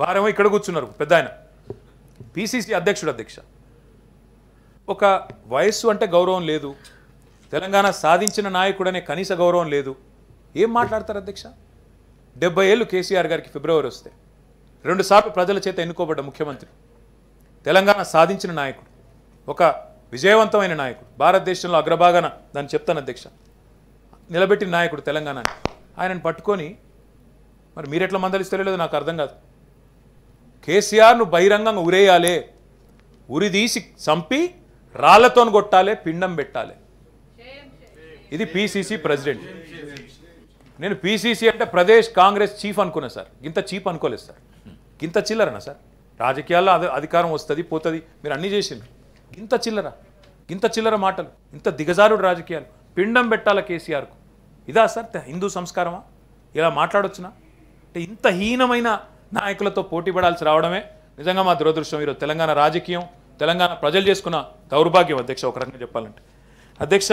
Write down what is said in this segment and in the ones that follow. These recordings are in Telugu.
వారేమో ఇక్కడ కూర్చున్నారు పెద్ద ఆయన పిసిసి అధ్యక్షుడు అధ్యక్ష ఒక వయస్సు అంటే గౌరవం లేదు తెలంగాణ సాధించిన నాయకుడనే కనీస గౌరవం లేదు ఏం మాట్లాడతారు అధ్యక్ష డెబ్బై ఏళ్ళు కేసీఆర్ గారికి ఫిబ్రవరి వస్తే రెండుసార్లు ప్రజల చేత ఎన్నుకోబడ్డ ముఖ్యమంత్రి తెలంగాణ సాధించిన నాయకుడు ఒక విజయవంతమైన నాయకుడు భారతదేశంలో అగ్రభాగాన దాన్ని చెప్తాను అధ్యక్ష నిలబెట్టిన నాయకుడు తెలంగాణ ఆయనను పట్టుకొని మరి మీరెట్లా లేదో నాకు అర్థం కాదు కేసీఆర్ను బహిరంగంగా ఉరేయాలి ఉరిదీసి చంపి రాళ్లతో కొట్టాలి పిండం పెట్టాలి ఇది పిసిసి ప్రెసిడెంట్ నేను పిసిసి అంటే ప్రదేశ్ కాంగ్రెస్ చీఫ్ అనుకున్నా సార్ ఇంత చీఫ్ అనుకోలేదు సార్ ఇంత చిల్లరనా సార్ రాజకీయాల్లో అధికారం వస్తుంది పోతుంది మీరు అన్నీ చేసింది ఇంత చిల్లర ఇంత చిల్లర మాటలు ఇంత దిగజారుడు రాజకీయాలు పిండం పెట్టాల కేసీఆర్కు ఇదా సార్ హిందూ సంస్కారమా ఇలా మాట్లాడొచ్చునా అంటే ఇంత హీనమైన నాయకులతో పోటీ పడాల్సి రావడమే నిజంగా మా దురదృష్టం ఈరోజు తెలంగాణ రాజకీయం తెలంగాణ ప్రజలు చేసుకున్న దౌర్భాగ్యం అధ్యక్ష ఒక రకంగా చెప్పాలంటే అధ్యక్ష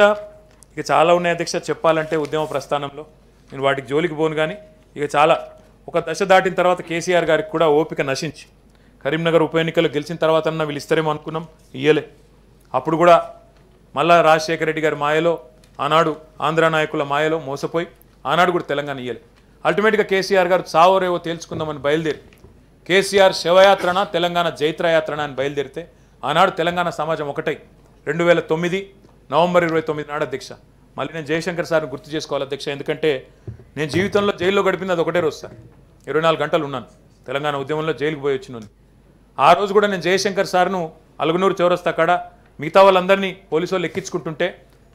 ఇక చాలా ఉన్నాయి అధ్యక్ష చెప్పాలంటే ఉద్యమ ప్రస్థానంలో నేను వాటికి జోలికి పోను కానీ ఇక చాలా ఒక దశ దాటిన తర్వాత కేసీఆర్ గారికి కూడా ఓపిక నశించి కరీంనగర్ ఉప ఎన్నికలు గెలిచిన తర్వాత వీళ్ళు ఇస్తారేమో అనుకున్నాం ఇయ్యలే అప్పుడు కూడా మళ్ళా రాజశేఖర రెడ్డి గారి మాయలో ఆనాడు ఆంధ్ర నాయకుల మాయలో మోసపోయి ఆనాడు కూడా తెలంగాణ ఇయ్యలే అల్టిమేట్గా కేసీఆర్ గారు చావరేవో తేల్చుకుందామని బయలుదేరి కేసీఆర్ శివయాత్రన తెలంగాణ యాత్రన అని బయలుదేరితే ఆనాడు తెలంగాణ సమాజం ఒకటై రెండు వేల తొమ్మిది నవంబర్ ఇరవై తొమ్మిది నాడు అధ్యక్ష మళ్ళీ నేను జయశంకర్ సార్ని గుర్తు చేసుకోవాలి అధ్యక్ష ఎందుకంటే నేను జీవితంలో జైల్లో గడిపింది అది ఒకటే రోజు సార్ ఇరవై నాలుగు గంటలు ఉన్నాను తెలంగాణ ఉద్యమంలో జైలుకు పోయి వచ్చిన ఆ రోజు కూడా నేను జయశంకర్ సార్ను అలుగునూరు చౌరస్తా కాడ మిగతా వాళ్ళందరినీ పోలీసు వాళ్ళు ఎక్కించుకుంటుంటే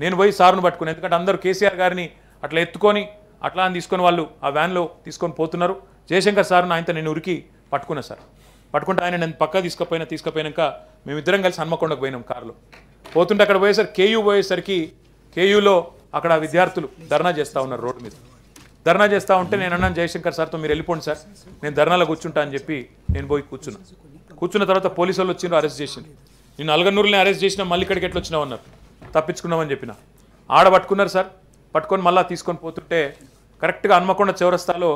నేను పోయి సార్ను పట్టుకుని ఎందుకంటే అందరూ కేసీఆర్ గారిని అట్లా ఎత్తుకొని అట్లా అని తీసుకొని వాళ్ళు ఆ వ్యాన్లో తీసుకొని పోతున్నారు జయశంకర్ సార్ ఆయనతో నేను ఉరికి పట్టుకున్నా సార్ పట్టుకుంటే ఆయన నేను పక్క తీసుకుపోయినా తీసుకుపోయాక మేమిద్దరం కలిసి హన్మకొండకు పోయినాం కారులో పోతుంటే అక్కడ పోయేసరికి కేయూ పోయేసరికి కేయూలో అక్కడ విద్యార్థులు ధర్నా చేస్తూ ఉన్నారు రోడ్డు మీద ధర్నా చేస్తూ ఉంటే నేను అన్నాను జయశంకర్ సార్తో మీరు వెళ్ళిపోండి సార్ నేను ధర్నాలో కూర్చుంటా అని చెప్పి నేను పోయి కూర్చున్నా కూర్చున్న తర్వాత పోలీసు వాళ్ళు వచ్చిండ్రు అరెస్ట్ చేసింది నేను అలగనూరుని అరెస్ట్ చేసిన మళ్ళీ ఇక్కడికి ఎట్లా వచ్చినావు అన్నారు తప్పించుకున్నామని చెప్పిన ఆడ పట్టుకున్నారు సార్ పట్టుకొని మళ్ళీ తీసుకొని పోతుంటే కరెక్ట్గా హన్మకొండ చౌరస్తాలో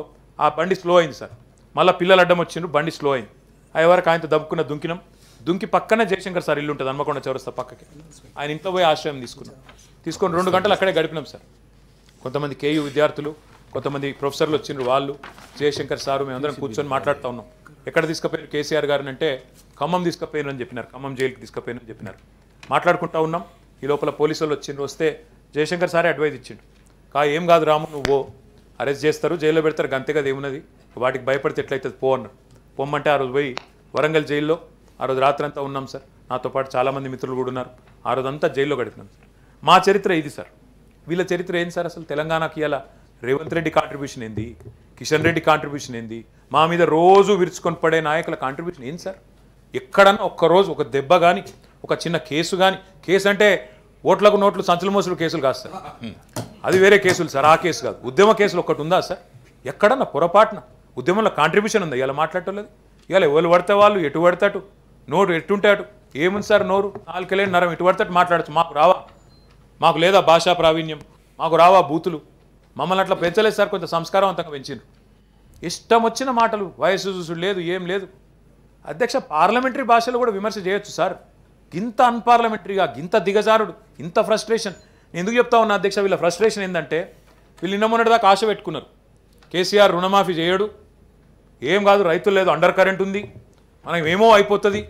ఆ బండి స్లో అయింది సార్ మళ్ళీ పిల్లలు అడ్డం వచ్చిండ్రు బండి స్లో అయింది అయ్యవరకు ఆయనతో దబ్బుకున్న దుంకినాం దుంకి పక్కనే జయశంకర్ సార్ ఇల్లు ఉంటుంది హన్మకొండ చౌరస్తా పక్కకి ఆయన ఇంట్లో పోయి ఆశ్రయం తీసుకున్నాం తీసుకొని రెండు గంటలు అక్కడే గడిపినాం సార్ కొంతమంది కేయూ విద్యార్థులు కొంతమంది ప్రొఫెసర్లు వచ్చిండ్రు వాళ్ళు జయశంకర్ సారు మేమందరం కూర్చొని మాట్లాడుతూ ఉన్నాం ఎక్కడ తీసుకుపోయారు కేసీఆర్ గారిని అంటే ఖమ్మం తీసుకుపోయినని చెప్పినారు ఖమ్మం జైలుకి తీసుకుపోయినని చెప్పినారు మాట్లాడుకుంటూ ఉన్నాం ఈ లోపల పోలీసులు వచ్చిండ్రు వస్తే జయశంకర్ సారే అడ్వైజ్ ఇచ్చిండు కా ఏం కాదు రాము నువ్వు అరెస్ట్ చేస్తారు జైల్లో పెడతారు అంతే కదా ఏమున్నది వాటికి భయపడితే ఎట్లయితే పో అన్నారు పొమ్మంటే ఆ రోజు పోయి వరంగల్ జైల్లో ఆ రోజు రాత్రంతా ఉన్నాం సార్ నాతో పాటు చాలామంది మిత్రులు కూడా ఉన్నారు ఆ రోజు అంతా జైల్లో గడిపినాం సార్ మా చరిత్ర ఇది సార్ వీళ్ళ చరిత్ర ఏంది సార్ అసలు తెలంగాణకి ఇలా రేవంత్ రెడ్డి కాంట్రిబ్యూషన్ ఏంది కిషన్ రెడ్డి కాంట్రిబ్యూషన్ ఏంది మా మీద రోజు విరుచుకొని పడే నాయకుల కాంట్రిబ్యూషన్ ఏంది సార్ ఎక్కడన్నా ఒక్కరోజు ఒక దెబ్బ కానీ ఒక చిన్న కేసు కానీ కేసు అంటే ఓట్లకు నోట్లు సంచులు మోసులు కేసులు కాదు సార్ అది వేరే కేసులు సార్ ఆ కేసు కాదు ఉద్యమ కేసులు ఒకటి ఉందా సార్ ఎక్కడన్నా పొరపాటున ఉద్యమంలో కాంట్రిబ్యూషన్ ఉందా ఇలా లేదు ఇవాళ ఎవరు పడితే వాళ్ళు ఎటు పడతాడు నోరు ఎట్టుంటాడు ఏముంది సార్ నోరు నాలుకెళ్ళి నరం ఎటు పడతాడు మాట్లాడచ్చు మాకు రావా మాకు లేదా భాషా ప్రావీణ్యం మాకు రావా బూతులు మమ్మల్ని అట్లా పెంచలేదు సార్ కొంత సంస్కారవంతంగా పెంచింది ఇష్టం వచ్చిన మాటలు వయసు చూసుడు లేదు ఏం లేదు అధ్యక్ష పార్లమెంటరీ భాషలో కూడా విమర్శ చేయొచ్చు సార్ ఇంత అన్పార్లమెంటరీగా ఇంత దిగజారుడు ఇంత ఫ్రస్ట్రేషన్ ఎందుకు చెప్తా ఉన్నా అధ్యక్ష వీళ్ళ ఫ్రస్ట్రేషన్ ఏంటంటే వీళ్ళు నిన్న దాకా ఆశ పెట్టుకున్నారు కేసీఆర్ రుణమాఫీ చేయడు ఏం కాదు రైతులు లేదు అండర్ కరెంట్ ఉంది మనకి ఏమో అయిపోతుంది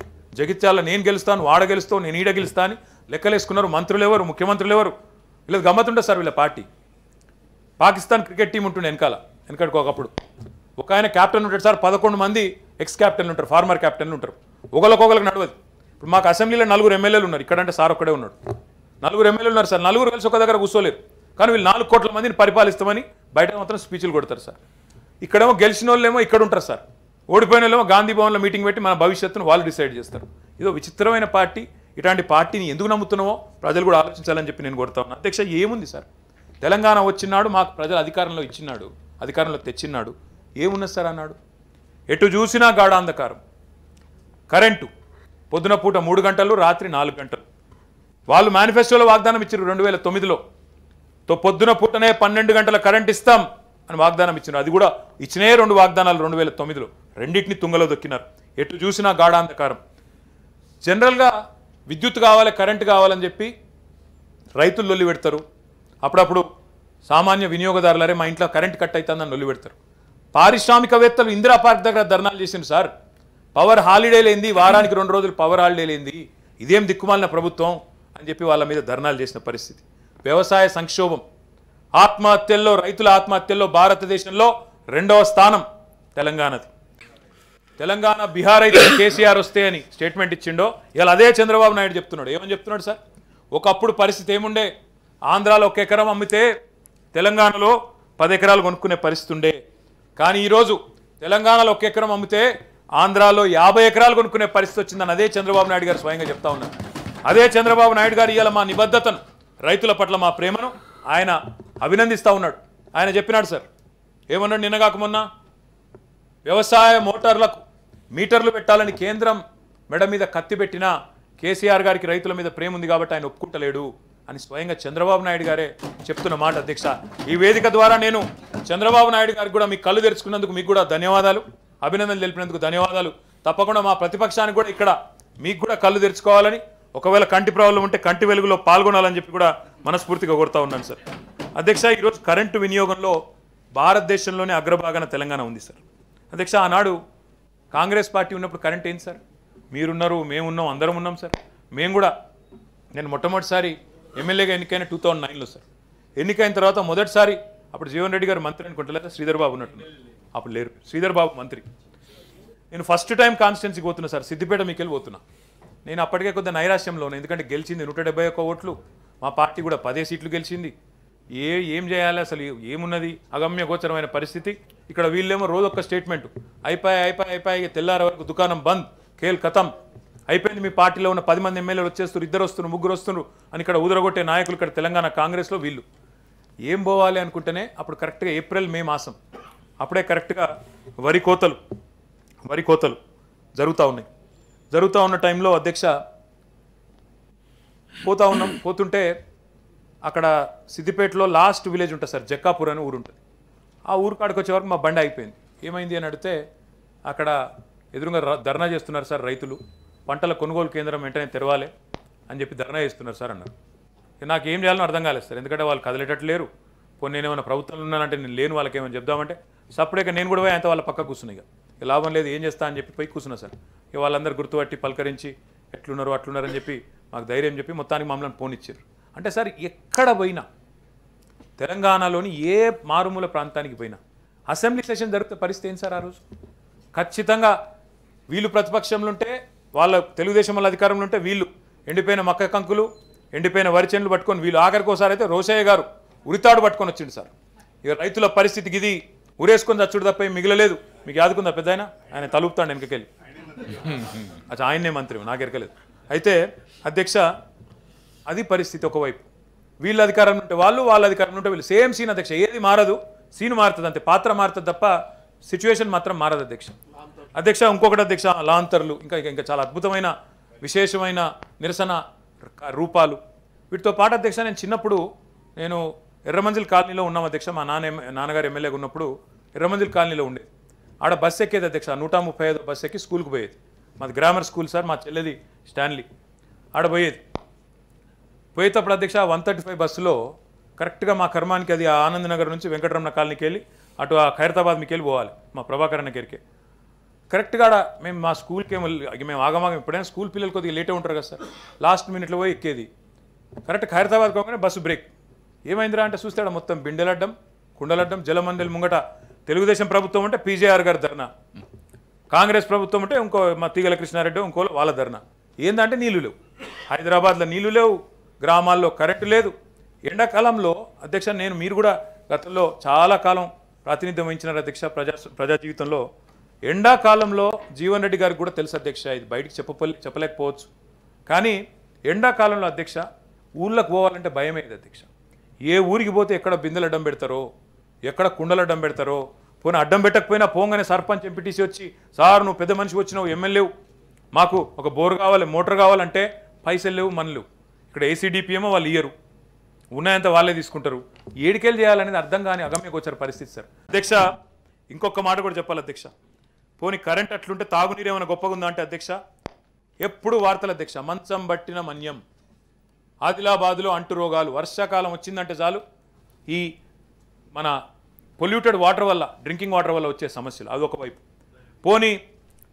జగిత్యాల నేను గెలుస్తాను వాడ గెలుస్తాను నేను ఈడ గెలుస్తా అని లెక్కలేసుకున్నారు మంత్రులు ఎవరు ముఖ్యమంత్రులు ఎవరు వీళ్ళది గమ్మతుండే సార్ వీళ్ళ పార్టీ పాకిస్తాన్ క్రికెట్ టీం ఉంటుండే వెనకాల వెనకడికి ఒకప్పుడు ఒక ఆయన క్యాప్టెన్ ఉంటాడు సార్ పదకొండు మంది ఎక్స్ క్యాప్టెన్లు ఉంటారు ఫార్మర్ క్యాప్టెన్లు ఉంటారు ఒకరికొకరికి నడవదు ఇప్పుడు మాకు అసెంబ్లీలో నలుగురు ఎమ్మెల్యేలు ఉన్నారు ఇక్కడంటే సార్ ఒక్కడే ఉన్నాడు నలుగురు ఎమ్మెల్యేలు ఉన్నారు సార్ నలుగురు కలిసి ఒక దగ్గర కూర్చోలేరు కానీ వీళ్ళు నాలుగు కోట్ల మందిని పరిపాలిస్తామని బయట మాత్రం స్పీచ్లు కొడతారు సార్ ఇక్కడేమో గెలిచిన వాళ్ళేమో ఇక్కడ ఉంటారు సార్ ఓడిపోయిన వాళ్ళేమో గాంధీ భవన్లో మీటింగ్ పెట్టి మన భవిష్యత్తును వాళ్ళు డిసైడ్ చేస్తారు ఇదో విచిత్రమైన పార్టీ ఇటువంటి పార్టీని ఎందుకు నమ్ముతున్నామో ప్రజలు కూడా ఆలోచించాలని చెప్పి నేను కొడతా ఉన్నాను అధ్యక్ష ఏముంది సార్ తెలంగాణ వచ్చినాడు మాకు ప్రజలు అధికారంలో ఇచ్చినాడు అధికారంలో తెచ్చిన్నాడు ఏమున్నది సార్ అన్నాడు ఎటు చూసినా గాఢ అంధకారం కరెంటు పొద్దున పూట మూడు గంటలు రాత్రి నాలుగు గంటలు వాళ్ళు మేనిఫెస్టోలో వాగ్దానం ఇచ్చారు రెండు వేల తొమ్మిదిలో తో పొద్దున పుట్టనే పన్నెండు గంటల కరెంట్ ఇస్తాం అని వాగ్దానం ఇచ్చినారు అది కూడా ఇచ్చినే రెండు వాగ్దానాలు రెండు వేల తొమ్మిదిలో రెండింటిని తుంగలో దొక్కినారు ఎటు చూసినా గాఢాంధకారం జనరల్గా విద్యుత్ కావాలి కరెంటు కావాలని చెప్పి రైతులు లొల్లి పెడతారు అప్పుడప్పుడు సామాన్య వినియోగదారులరే మా ఇంట్లో కరెంట్ కట్ అవుతుందని లొల్లి పెడతారు పారిశ్రామికవేత్తలు ఇందిరా పార్క్ దగ్గర ధర్నాలు చేసిన సార్ పవర్ హాలిడే లేనిది వారానికి రెండు రోజులు పవర్ హాలిడే లేనిది ఇదేం దిక్కుమాలిన ప్రభుత్వం అని చెప్పి వాళ్ళ మీద ధర్నాలు చేసిన పరిస్థితి వ్యవసాయ సంక్షోభం ఆత్మహత్యల్లో రైతుల ఆత్మహత్యల్లో భారతదేశంలో రెండవ స్థానం తెలంగాణది తెలంగాణ బీహార్ అయితే కేసీఆర్ వస్తే అని స్టేట్మెంట్ ఇచ్చిండో ఇలా అదే చంద్రబాబు నాయుడు చెప్తున్నాడు ఏమని చెప్తున్నాడు సార్ ఒకప్పుడు పరిస్థితి ఏముండే ఆంధ్రాలో ఒక ఎకరం అమ్మితే తెలంగాణలో పది ఎకరాలు కొనుక్కునే పరిస్థితి ఉండే కానీ ఈరోజు తెలంగాణలో ఒక ఎకరం అమ్మితే ఆంధ్రాలో యాభై ఎకరాలు కొనుక్కునే పరిస్థితి వచ్చిందని అదే చంద్రబాబు నాయుడు గారు స్వయంగా చెప్తా ఉన్నారు అదే చంద్రబాబు నాయుడు గారు ఇవాళ మా నిబద్ధతను రైతుల పట్ల మా ప్రేమను ఆయన అభినందిస్తూ ఉన్నాడు ఆయన చెప్పినాడు సార్ ఏమన్నాడు నిన్నగాక మొన్న వ్యవసాయ మోటార్లకు మీటర్లు పెట్టాలని కేంద్రం మెడ మీద కత్తి పెట్టినా కేసీఆర్ గారికి రైతుల మీద ప్రేమ ఉంది కాబట్టి ఆయన ఒప్పుకుంటలేడు అని స్వయంగా చంద్రబాబు నాయుడు గారే చెప్తున్న మాట అధ్యక్ష ఈ వేదిక ద్వారా నేను చంద్రబాబు నాయుడు గారికి కూడా మీ కళ్ళు తెరుచుకున్నందుకు మీకు కూడా ధన్యవాదాలు అభినందనలు తెలిపినందుకు ధన్యవాదాలు తప్పకుండా మా ప్రతిపక్షానికి కూడా ఇక్కడ మీకు కూడా కళ్ళు తెరుచుకోవాలని ఒకవేళ కంటి ప్రాబ్లం ఉంటే కంటి వెలుగులో పాల్గొనాలని చెప్పి కూడా మనస్ఫూర్తిగా కోరుతా ఉన్నాను సార్ అధ్యక్ష ఈరోజు కరెంటు వినియోగంలో భారతదేశంలోనే అగ్రభాగాన తెలంగాణ ఉంది సార్ అధ్యక్ష ఆనాడు కాంగ్రెస్ పార్టీ ఉన్నప్పుడు కరెంట్ ఏంటి సార్ మీరున్నారు మేమున్నాం అందరం ఉన్నాం సార్ మేము కూడా నేను మొట్టమొదటిసారి ఎమ్మెల్యేగా ఎన్నికైన టూ థౌజండ్ నైన్లో సార్ ఎన్నికైన తర్వాత మొదటిసారి అప్పుడు జీవన్ రెడ్డి గారు మంత్రి అనుకుంటలేదు శ్రీధర్ బాబు ఉన్నట్టు అప్పుడు లేరు శ్రీధర్ బాబు మంత్రి నేను ఫస్ట్ టైం కాన్స్టిట్యున్సీకి పోతున్నా సార్ సిద్దిపేట మీకు వెళ్ళి పోతున్నా నేను అప్పటికే కొద్ది నైరాశ్యంలోనే ఎందుకంటే గెలిచింది నూట డెబ్బై ఒక్క ఓట్లు మా పార్టీ కూడా పదే సీట్లు గెలిచింది ఏ ఏం చేయాలి అసలు ఏమున్నది అగమ్య గోచరమైన పరిస్థితి ఇక్కడ వీళ్ళేమో రోజు ఒక్క స్టేట్మెంట్ అయిపోయి అయిపోయి అయిపోయి తెల్లార వరకు దుకాణం బంద్ కేల్ కథం అయిపోయింది మీ పార్టీలో ఉన్న పది మంది ఎమ్మెల్యేలు వచ్చేస్తున్నారు ఇద్దరు వస్తున్నారు ముగ్గురు వస్తున్నారు అని ఇక్కడ ఉదరగొట్టే నాయకులు ఇక్కడ తెలంగాణ కాంగ్రెస్లో వీళ్ళు ఏం పోవాలి అనుకుంటేనే అప్పుడు కరెక్ట్గా ఏప్రిల్ మే మాసం అప్పుడే కరెక్ట్గా వరి కోతలు వరి కోతలు జరుగుతూ ఉన్నాయి జరుగుతూ ఉన్న టైంలో అధ్యక్ష పోతా ఉన్నాం పోతుంటే అక్కడ సిద్దిపేటలో లాస్ట్ విలేజ్ ఉంటుంది సార్ జక్కాపూర్ అని ఊరు ఉంటుంది ఆ ఊరు కాడికి వచ్చే వరకు మా బండి అయిపోయింది ఏమైంది అని అడిగితే అక్కడ ఎదురుగా ధర్నా చేస్తున్నారు సార్ రైతులు పంటల కొనుగోలు కేంద్రం వెంటనే తెరవాలి అని చెప్పి ధర్నా చేస్తున్నారు సార్ అన్నారు నాకు ఏం చేయాలని అర్థం కాలేదు సార్ ఎందుకంటే వాళ్ళు కదలేటట్టు లేరు పోనీ నేనేమైనా ప్రభుత్వంలో ఉన్నానంటే నేను లేని వాళ్ళకి ఏమైనా చెప్దామంటే సపరేట్గా నేను కూడా పోయి వాళ్ళ పక్క కూర్చున్నాయి లాభం లేదు ఏం చేస్తా అని చెప్పి పోయి కూర్చున్నా సార్ ఇక వాళ్ళందరూ గుర్తుపట్టి పలకరించి ఎట్లున్నారు అట్లున్నారని చెప్పి మాకు ధైర్యం చెప్పి మొత్తానికి మమ్మల్ని ఫోన్ ఇచ్చారు అంటే సార్ ఎక్కడ పోయినా తెలంగాణలోని ఏ మారుమూల ప్రాంతానికి పోయినా అసెంబ్లీ సెషన్ జరిగితే పరిస్థితి ఏం సార్ ఆ రోజు ఖచ్చితంగా వీళ్ళు ప్రతిపక్షంలో ఉంటే వాళ్ళ తెలుగుదేశం వాళ్ళ అధికారంలో ఉంటే వీళ్ళు ఎండిపోయిన మక్క కంకులు ఎండిపోయిన వరి చేనులు పట్టుకొని వీళ్ళు ఆఖరికోసారి అయితే రోషయ్య గారు ఉరితాడు పట్టుకొని వచ్చిండు సార్ ఇక రైతుల పరిస్థితికి ఇది ఉరేసుకొని చచ్చుడు తప్ప మిగిలలేదు మీకు యాదుకుందా పెద్ద ఆయన ఆయన తలుపుతాడు వెనకకెళ్ళి అచ్చా ఆయన్నే మంత్రి నాకు ఎరకలేదు అయితే అధ్యక్ష అది పరిస్థితి ఒకవైపు వీళ్ళ అధికారం ఉంటే వాళ్ళు వాళ్ళ అధికారం ఉంటే వీళ్ళు సేమ్ సీన్ అధ్యక్ష ఏది మారదు సీన్ మారుతుంది అంతే పాత్ర మారుతుంది తప్ప సిచ్యువేషన్ మాత్రం మారదు అధ్యక్ష అధ్యక్ష ఇంకొకటి అధ్యక్ష లాంతర్లు ఇంకా ఇంకా చాలా అద్భుతమైన విశేషమైన నిరసన రూపాలు వీటితో పాటు అధ్యక్ష నేను చిన్నప్పుడు నేను ఎర్రమంజిల్ కాలనీలో ఉన్నాం అధ్యక్ష మా నాన్న నాన్నగారు ఎమ్మెల్యేగా ఉన్నప్పుడు ఎర్రమంజిల్ కాలనీలో ఉండేది ఆడ బస్సు ఎక్కేది అధ్యక్ష నూట ముప్పై ఐదు బస్సు ఎక్కి స్కూల్కి పోయేది మాది గ్రామర్ స్కూల్ సార్ మా చెల్లెది స్టాన్లీ ఆడ పోయేది పోయేటప్పుడు అధ్యక్ష వన్ థర్టీ ఫైవ్ బస్సులో కరెక్ట్గా మా కర్మానికి అది ఆనందనగర్ నుంచి వెంకటరమణ కాలనీకి వెళ్ళి అటు ఆ ఖైరతాబాద్ మీకు వెళ్ళి పోవాలి మా ప్రభాకర్ అన్న గారికి కరెక్ట్గా ఆడ మేము మా స్కూల్కి మేము ఆగమాగం ఎప్పుడైనా స్కూల్ పిల్లలు కొద్దిగా లేటే ఉంటారు కదా సార్ లాస్ట్ మినిట్లో పోయి ఎక్కేది కరెక్ట్ ఖైరతాబాద్ కాకుండా బస్సు బ్రేక్ ఏమైందిరా అంటే చూస్తాడు మొత్తం బిండెలడ్డం కుండలడ్డం జలమండలి ముంగట తెలుగుదేశం ప్రభుత్వం అంటే పీజేఆర్ గారి ధర్నా కాంగ్రెస్ ప్రభుత్వం అంటే ఇంకో మా తీగల కృష్ణారెడ్డి ఇంకో వాళ్ళ ధర్నా ఏంటంటే నీళ్లు లేవు హైదరాబాద్లో నీళ్లు లేవు గ్రామాల్లో కరెంటు లేదు ఎండాకాలంలో అధ్యక్ష నేను మీరు కూడా గతంలో చాలా కాలం ప్రాతినిధ్యం వహించిన అధ్యక్ష ప్రజా ప్రజా జీవితంలో ఎండాకాలంలో జీవన్ రెడ్డి గారికి కూడా తెలుసు అధ్యక్ష ఇది బయటికి చెప్పపలే చెప్పలేకపోవచ్చు కానీ ఎండాకాలంలో అధ్యక్ష ఊళ్ళకు పోవాలంటే భయమేది అధ్యక్ష ఏ ఊరికి పోతే ఎక్కడ బిందెలు అడ్డం పెడతారో ఎక్కడ కుండలు అడ్డం పెడతారో పోనీ అడ్డం పెట్టకపోయినా పోగానే సర్పంచ్ ఎంపీటీసీ వచ్చి సార్ నువ్వు పెద్ద మనిషి వచ్చినావు ఎమ్మెల్యేవు మాకు ఒక బోర్ కావాలి మోటార్ కావాలంటే పైసలు లేవు మనలు ఇక్కడ ఏమో వాళ్ళు ఇయ్యరు ఉన్నాయంత వాళ్ళే తీసుకుంటారు ఏడికేళ్ళు చేయాలనేది అర్థం కాని అగమ్యకొచ్చారు పరిస్థితి సార్ అధ్యక్ష ఇంకొక మాట కూడా చెప్పాలి అధ్యక్ష పోనీ కరెంట్ అట్లుంటే తాగునీరు ఏమైనా గొప్పగా ఉందా అంటే అధ్యక్ష ఎప్పుడు వార్తలు అధ్యక్ష మంచం బట్టిన మన్యం ఆదిలాబాదులో అంటు రోగాలు వర్షాకాలం వచ్చిందంటే చాలు ఈ మన పొల్యూటెడ్ వాటర్ వల్ల డ్రింకింగ్ వాటర్ వల్ల వచ్చే సమస్యలు అది ఒకవైపు పోనీ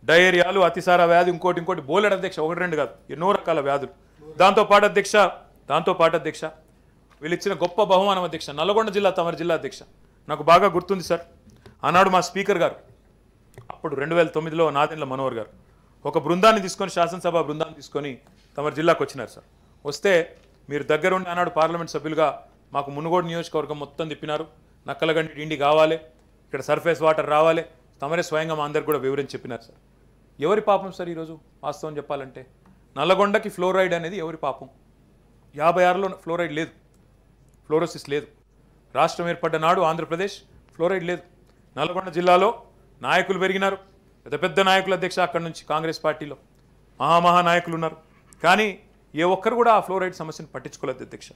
డయేరియాలు అతిసార వ్యాధి ఇంకోటి ఇంకోటి బోలెడ్ అధ్యక్ష ఒకటి రెండు కాదు ఎన్నో రకాల వ్యాధులు దాంతోపాటు అధ్యక్ష దాంతోపాటు అధ్యక్ష వీళ్ళు ఇచ్చిన గొప్ప బహుమానం అధ్యక్ష నల్గొండ జిల్లా తమరి జిల్లా అధ్యక్ష నాకు బాగా గుర్తుంది సార్ ఆనాడు మా స్పీకర్ గారు అప్పుడు రెండు వేల తొమ్మిదిలో నాదెండ్ల మనోహర్ గారు ఒక బృందాన్ని తీసుకొని శాసనసభ బృందాన్ని తీసుకొని తమరి జిల్లాకు వచ్చినారు సార్ వస్తే మీరు దగ్గరుండి ఆనాడు పార్లమెంట్ సభ్యులుగా మాకు మునుగోడు నియోజకవర్గం మొత్తం తిప్పినారు నక్కలగండి ఇండి కావాలి ఇక్కడ సర్ఫేస్ వాటర్ రావాలి తమరే స్వయంగా మా అందరికి కూడా వివరించి చెప్పినారు సార్ ఎవరి పాపం సార్ ఈరోజు వాస్తవం చెప్పాలంటే నల్లగొండకి ఫ్లోరైడ్ అనేది ఎవరి పాపం యాభై ఆరులో ఫ్లోరైడ్ లేదు ఫ్లోరోసిస్ లేదు రాష్ట్రం ఏర్పడ్డ నాడు ఆంధ్రప్రదేశ్ ఫ్లోరైడ్ లేదు నల్లగొండ జిల్లాలో నాయకులు పెరిగినారు పెద్ద పెద్ద నాయకులు అధ్యక్ష అక్కడి నుంచి కాంగ్రెస్ పార్టీలో మహామహా నాయకులు ఉన్నారు కానీ ఏ ఒక్కరు కూడా ఆ ఫ్లోరైడ్ సమస్యను పట్టించుకోలేదు అధ్యక్ష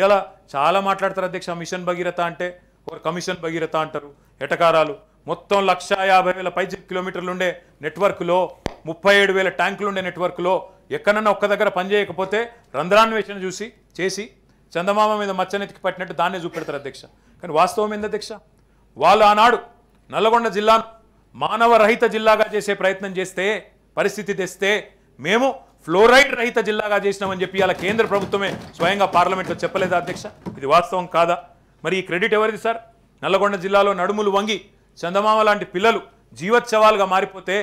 ఇలా చాలా మాట్లాడతారు అధ్యక్ష మిషన్ భగీరథ అంటే ఒకరు కమిషన్ భగీరథ అంటారు ఎటకారాలు మొత్తం లక్ష యాభై వేల కిలోమీటర్లు కిలోమీటర్లుండే నెట్వర్క్లో ముప్పై ఏడు వేల ట్యాంకులుండే నెట్వర్క్లో ఎక్కడన్నా ఒక్క దగ్గర పనిచేయకపోతే రంధ్రాన్వేషణ చూసి చేసి చందమామ మీద మచ్చనెతికి పట్టినట్టు దాన్నే చూపెడతారు అధ్యక్ష కానీ వాస్తవం ఏంది అధ్యక్ష వాళ్ళు ఆనాడు నల్లగొండ జిల్లాను మానవరహిత జిల్లాగా చేసే ప్రయత్నం చేస్తే పరిస్థితి తెస్తే మేము ఫ్లోరైడ్ రహిత జిల్లాగా చేసినామని చెప్పి అలా కేంద్ర ప్రభుత్వమే స్వయంగా పార్లమెంట్లో చెప్పలేదా అధ్యక్ష ఇది వాస్తవం కాదా మరి ఈ క్రెడిట్ ఎవరిది సార్ నల్లగొండ జిల్లాలో నడుములు వంగి చందమామ లాంటి పిల్లలు జీవోత్సవాలుగా మారిపోతే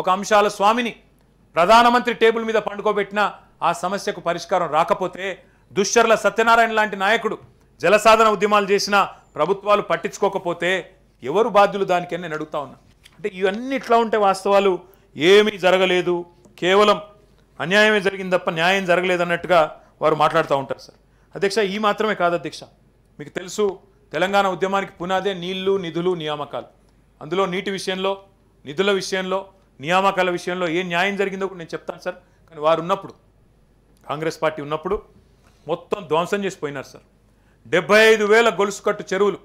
ఒక అంశాల స్వామిని ప్రధానమంత్రి టేబుల్ మీద పండుకోబెట్టిన ఆ సమస్యకు పరిష్కారం రాకపోతే దుశ్చర్ల సత్యనారాయణ లాంటి నాయకుడు జలసాధన ఉద్యమాలు చేసిన ప్రభుత్వాలు పట్టించుకోకపోతే ఎవరు బాధ్యులు దానికన్నా నేను అడుగుతా ఉన్నా అంటే ఇవన్నీ ఇట్లా ఉంటే వాస్తవాలు ఏమీ జరగలేదు కేవలం అన్యాయమే జరిగింది తప్ప న్యాయం జరగలేదు అన్నట్టుగా వారు మాట్లాడుతూ ఉంటారు సార్ అధ్యక్ష ఈ మాత్రమే కాదు అధ్యక్ష మీకు తెలుసు తెలంగాణ ఉద్యమానికి పునాదే నీళ్లు నిధులు నియామకాలు అందులో నీటి విషయంలో నిధుల విషయంలో నియామకాల విషయంలో ఏ న్యాయం జరిగిందో నేను చెప్తాను సార్ కానీ వారు ఉన్నప్పుడు కాంగ్రెస్ పార్టీ ఉన్నప్పుడు మొత్తం ధ్వంసం చేసిపోయినారు సార్ డెబ్బై ఐదు వేల గొలుసు కట్టు చెరువులు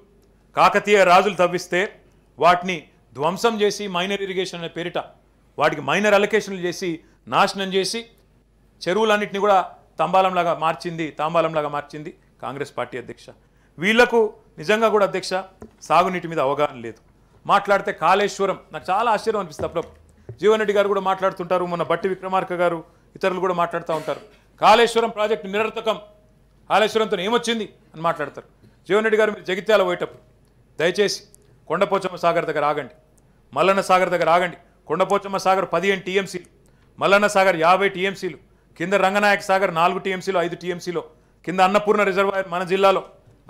కాకతీయ రాజులు తవ్విస్తే వాటిని ధ్వంసం చేసి మైనర్ ఇరిగేషన్ అనే పేరిట వాటికి మైనర్ అలొకేషన్లు చేసి నాశనం చేసి చెరువులన్నింటినీ కూడా తంబాలంలాగా మార్చింది తాంబాలంలాగా మార్చింది కాంగ్రెస్ పార్టీ అధ్యక్ష వీళ్లకు నిజంగా కూడా అధ్యక్ష సాగునీటి మీద అవగాహన లేదు మాట్లాడితే కాళేశ్వరం నాకు చాలా ఆశ్చర్యం అనిపిస్తుంది అప్పుడప్పుడు జీవన్ రెడ్డి గారు కూడా మాట్లాడుతుంటారు మొన్న బట్టి విక్రమార్క గారు ఇతరులు కూడా మాట్లాడుతూ ఉంటారు కాళేశ్వరం ప్రాజెక్టు నిరర్థకం కాళేశ్వరంతో ఏమొచ్చింది అని మాట్లాడతారు జీవన్ రెడ్డి గారు మీరు జగిత్యాల పోయేటప్పుడు దయచేసి కొండపోచమ్మ సాగర్ దగ్గర ఆగండి మల్లన్న సాగర్ దగ్గర ఆగండి కొండపోచమ్మ సాగర్ పదిహేను టీఎంసీలు మల్లన్న సాగర్ యాభై టీఎంసీలు కింద రంగనాయక సాగర్ నాలుగు టీఎంసీలు ఐదు టీఎంసీలో కింద అన్నపూర్ణ రిజర్వాయర్ మన జిల్లాలో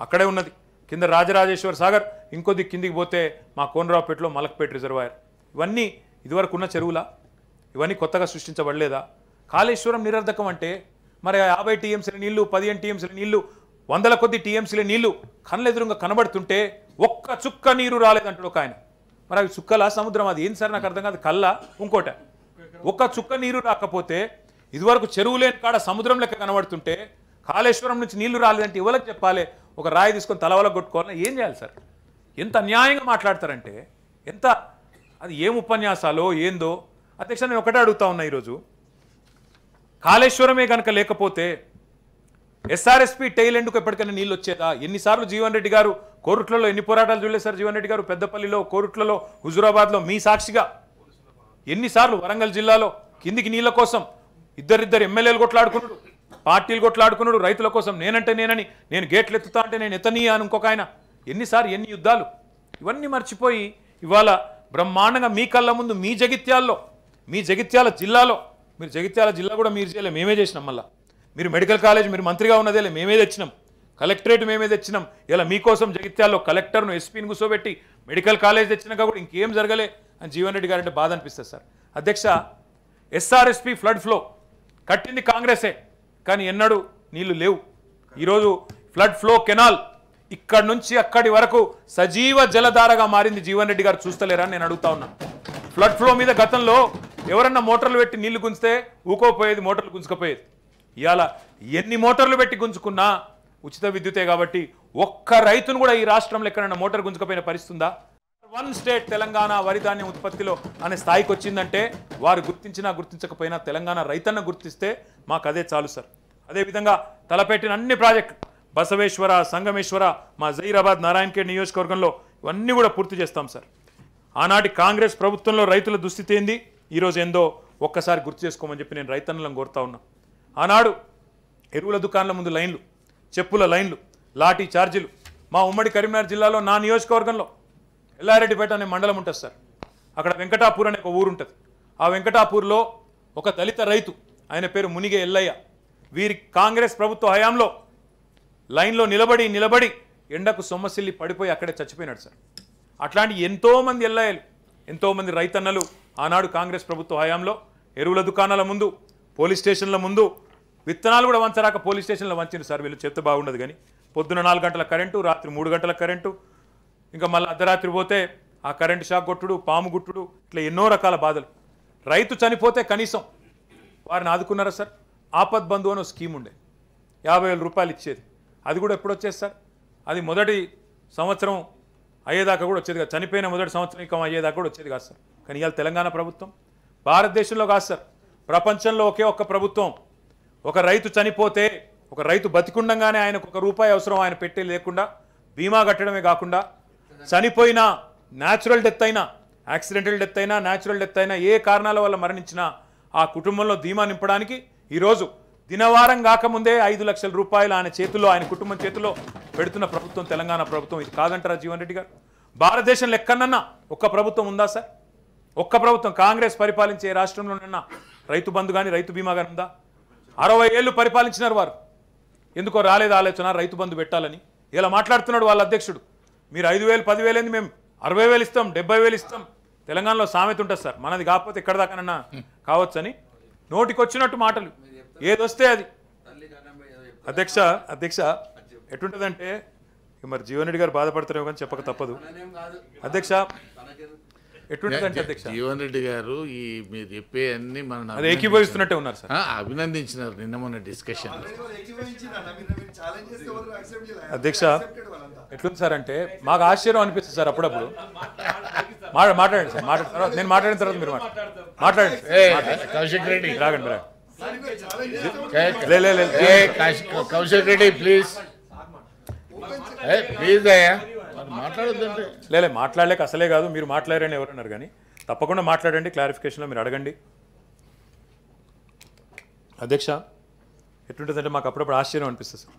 అక్కడే ఉన్నది కింద రాజరాజేశ్వర సాగర్ ఇంకొద్ది కిందికి పోతే మా కోనరావుపేటలో మలక్పేట రిజర్వాయర్ ఇవన్నీ ఇదివరకు ఉన్న చెరువులా ఇవన్నీ కొత్తగా సృష్టించబడలేదా కాళేశ్వరం నిరర్ధకం అంటే మరి యాభై టీఎంసీల నీళ్లు పదిహేను టీఎంసీల నీళ్లు వందల కొద్ది టీఎంసీల నీళ్లు కళ్ళెదురుగా కనబడుతుంటే ఒక్క చుక్క నీరు రాలేదంటాడు ఒక ఆయన మరి అవి చుక్కల సముద్రం అది ఏం సార్ నాకు అర్థం కాదు కళ్ళ ఇంకోట ఒక్క చుక్క నీరు రాకపోతే ఇదివరకు చెరువు లేని కాడ సముద్రం లెక్క కనబడుతుంటే కాళేశ్వరం నుంచి నీళ్లు రాలేదంటే ఎవరికి చెప్పాలి ఒక రాయి తీసుకొని తలవల కొట్టుకోవాలి ఏం చేయాలి సార్ ఎంత అన్యాయంగా మాట్లాడతారంటే ఎంత అది ఏం ఉపన్యాసాలో ఏందో అధ్యక్ష నేను ఒకటే అడుగుతా ఉన్నా ఈరోజు కాళేశ్వరమే కనుక లేకపోతే ఎస్ఆర్ఎస్పి టైల్ ఎండ్కు ఎప్పటికైనా నీళ్ళు వచ్చేదా ఎన్నిసార్లు జీవన్ రెడ్డి గారు కోరుట్లలో ఎన్ని పోరాటాలు చూడలేదు సార్ జీవన్ రెడ్డి గారు పెద్దపల్లిలో కోరుట్లలో హుజురాబాద్లో మీ సాక్షిగా ఎన్నిసార్లు వరంగల్ జిల్లాలో కిందికి నీళ్ళ కోసం ఇద్దరిద్దరు ఎమ్మెల్యేలు కొట్లాడుకుంటారు పార్టీలు కొట్లాడుకున్నాడు రైతుల కోసం నేనంటే నేనని నేను గేట్లు ఎత్తుతా అంటే నేను ఎత్తనీ అని ఇంకొక ఆయన ఎన్నిసార్లు ఎన్ని యుద్ధాలు ఇవన్నీ మర్చిపోయి ఇవాళ బ్రహ్మాండంగా మీ కళ్ళ ముందు మీ జగిత్యాల్లో మీ జగిత్యాల జిల్లాలో మీరు జగిత్యాల జిల్లా కూడా మీరు చేయలే మేమే చేసినాం మళ్ళా మీరు మెడికల్ కాలేజ్ మీరు మంత్రిగా ఉన్నదే మేమే తెచ్చినాం కలెక్టరేట్ మేమే తెచ్చినాం ఇలా మీకోసం జగిత్యాల్లో కలెక్టర్ను ఎస్పీని కూర్చోబెట్టి మెడికల్ కాలేజ్ తెచ్చినాక కూడా ఇంకేం జరగలే అని జీవన్ రెడ్డి గారంటే బాధ అనిపిస్తుంది సార్ అధ్యక్ష ఎస్ఆర్ఎస్పీ ఫ్లడ్ ఫ్లో కట్టింది కాంగ్రెసే కానీ ఎన్నడూ నీళ్లు లేవు ఈరోజు ఫ్లడ్ ఫ్లో కెనాల్ ఇక్కడి నుంచి అక్కడి వరకు సజీవ జలధారగా మారింది జీవన్ రెడ్డి గారు చూస్తలేరా నేను అడుగుతా ఉన్నా ఫ్లడ్ ఫ్లో మీద గతంలో ఎవరన్నా మోటార్లు పెట్టి నీళ్లు గుంజితే ఊకోపోయేది మోటార్లు గుంజుకపోయేది ఇవాళ ఎన్ని మోటార్లు పెట్టి గుంజుకున్నా ఉచిత విద్యుతే కాబట్టి ఒక్క రైతును కూడా ఈ రాష్ట్రంలో ఎక్కడైనా మోటార్ గుంజుకపోయిన పరిస్థితుందా వన్ స్టేట్ తెలంగాణ వరి ధాన్యం ఉత్పత్తిలో అనే స్థాయికి వచ్చిందంటే వారు గుర్తించినా గుర్తించకపోయినా తెలంగాణ రైతన్న గుర్తిస్తే మాకు అదే చాలు సార్ అదేవిధంగా తలపెట్టిన అన్ని ప్రాజెక్టులు బసవేశ్వర సంగమేశ్వర మా జహీరాబాద్ నారాయణఖేడ్ నియోజకవర్గంలో ఇవన్నీ కూడా పూర్తి చేస్తాం సార్ ఆనాటి కాంగ్రెస్ ప్రభుత్వంలో రైతుల దుస్థితి ఏంది ఈరోజు ఏందో ఒక్కసారి గుర్తు చేసుకోమని చెప్పి నేను రైతన్నలను కోరుతా ఉన్నా ఆనాడు ఎరువుల దుకాణాల ముందు లైన్లు చెప్పుల లైన్లు లాఠీ ఛార్జీలు మా ఉమ్మడి కరీంనగర్ జిల్లాలో నా నియోజకవర్గంలో ఎల్లారెడ్డిపేట అనే మండలం ఉంటుంది సార్ అక్కడ వెంకటాపూర్ అనే ఒక ఊరు ఉంటుంది ఆ వెంకటాపూర్లో ఒక దళిత రైతు ఆయన పేరు మునిగ ఎల్లయ్య వీరి కాంగ్రెస్ ప్రభుత్వ హయాంలో లైన్లో నిలబడి నిలబడి ఎండకు సొమ్మసిల్లి పడిపోయి అక్కడే చచ్చిపోయినాడు సార్ అట్లాంటి ఎంతోమంది ఎల్లయ్యలు ఎంతోమంది రైతన్నలు ఆనాడు కాంగ్రెస్ ప్రభుత్వ హయాంలో ఎరువుల దుకాణాల ముందు పోలీస్ స్టేషన్ల ముందు విత్తనాలు కూడా వంచరాక పోలీస్ స్టేషన్లో వంచింది సార్ వీళ్ళు చెత్త బాగుండదు కానీ పొద్దున నాలుగు గంటల కరెంటు రాత్రి మూడు గంటల కరెంటు ఇంకా మళ్ళీ అర్ధరాత్రి పోతే ఆ కరెంటు షాక్ కొట్టుడు పాము గుట్టుడు ఇట్లా ఎన్నో రకాల బాధలు రైతు చనిపోతే కనీసం వారిని ఆదుకున్నారా సార్ ఆపద్ బంధు అని స్కీమ్ ఉండే యాభై వేల రూపాయలు ఇచ్చేది అది కూడా ఎప్పుడు వచ్చేది సార్ అది మొదటి సంవత్సరం అయ్యేదాకా కూడా వచ్చేది కాదు చనిపోయిన మొదటి సంవత్సరం ఇక అయ్యేదాకా కూడా వచ్చేది కాదు సార్ కానీ ఇవాళ తెలంగాణ ప్రభుత్వం భారతదేశంలో కాదు సార్ ప్రపంచంలో ఒకే ఒక్క ప్రభుత్వం ఒక రైతు చనిపోతే ఒక రైతు బతికుండగానే ఆయనకు ఒక రూపాయి అవసరం ఆయన పెట్టే లేకుండా బీమా కట్టడమే కాకుండా చనిపోయినా న్యాచురల్ డెత్ అయినా యాక్సిడెంటల్ డెత్ అయినా న్యాచురల్ డెత్ అయినా ఏ కారణాల వల్ల మరణించినా ఆ కుటుంబంలో ధీమా నింపడానికి ఈరోజు దినవారం కాకముందే ఐదు లక్షల రూపాయలు ఆయన చేతుల్లో ఆయన కుటుంబం చేతుల్లో పెడుతున్న ప్రభుత్వం తెలంగాణ ప్రభుత్వం ఇది కాదంటారా జీవన్ రెడ్డి గారు భారతదేశంలో ఎక్కడన్నా ఒక్క ప్రభుత్వం ఉందా సార్ ఒక్క ప్రభుత్వం కాంగ్రెస్ పరిపాలించే రాష్ట్రంలోనన్నా రైతు బంధు కానీ రైతు బీమా కానీ ఉందా అరవై ఏళ్ళు పరిపాలించినారు వారు ఎందుకో రాలేదు ఆలోచన రైతు బంధు పెట్టాలని ఇలా మాట్లాడుతున్నాడు వాళ్ళ అధ్యక్షుడు మీరు ఐదు వేలు పదివేలేంది మేము అరవై వేలు ఇస్తాం డెబ్బై వేలు ఇస్తాం తెలంగాణలో సామెత ఉంటుంది సార్ మనది కాకపోతే ఎక్కడ దాకానన్నా కావచ్చని నోటికొచ్చినట్టు మాటలు ఏదొస్తే అది అధ్యక్ష అధ్యక్ష ఎటుంటుందంటే మరి జీవన్ రెడ్డి గారు బాధపడతారేమో కానీ చెప్పక తప్పదు అధ్యక్ష జీవన్ రెడ్డి గారు ఈ మీరు చెప్పే అన్ని మన ఏకీభవిస్తున్నట్టే ఉన్నారు సార్ అభినందించినారు నిన్న మొన్న డిస్కషన్ అధ్యక్ష ఎట్లుంది సార్ అంటే మాకు ఆశ్చర్యం అనిపిస్తుంది సార్ అప్పుడప్పుడు మాట్లాడండి సార్ మాట్లాడ నేను మాట్లాడిన తర్వాత మీరు మాట్లాడండి కౌశిక్ రెడ్డి రాగండి రాగండి కౌశిక్ రెడ్డి ప్లీజ్ ప్లీజ్ అయ్యా మాట్లాడద్దంటే లేలే మాట్లాడలేక అసలే కాదు మీరు మాట్లాడారని ఎవరన్నారు కానీ తప్పకుండా మాట్లాడండి క్లారిఫికేషన్లో మీరు అడగండి అధ్యక్ష ఎట్లుంటుందంటే మాకు అప్పుడప్పుడు ఆశ్చర్యం అనిపిస్తుంది సార్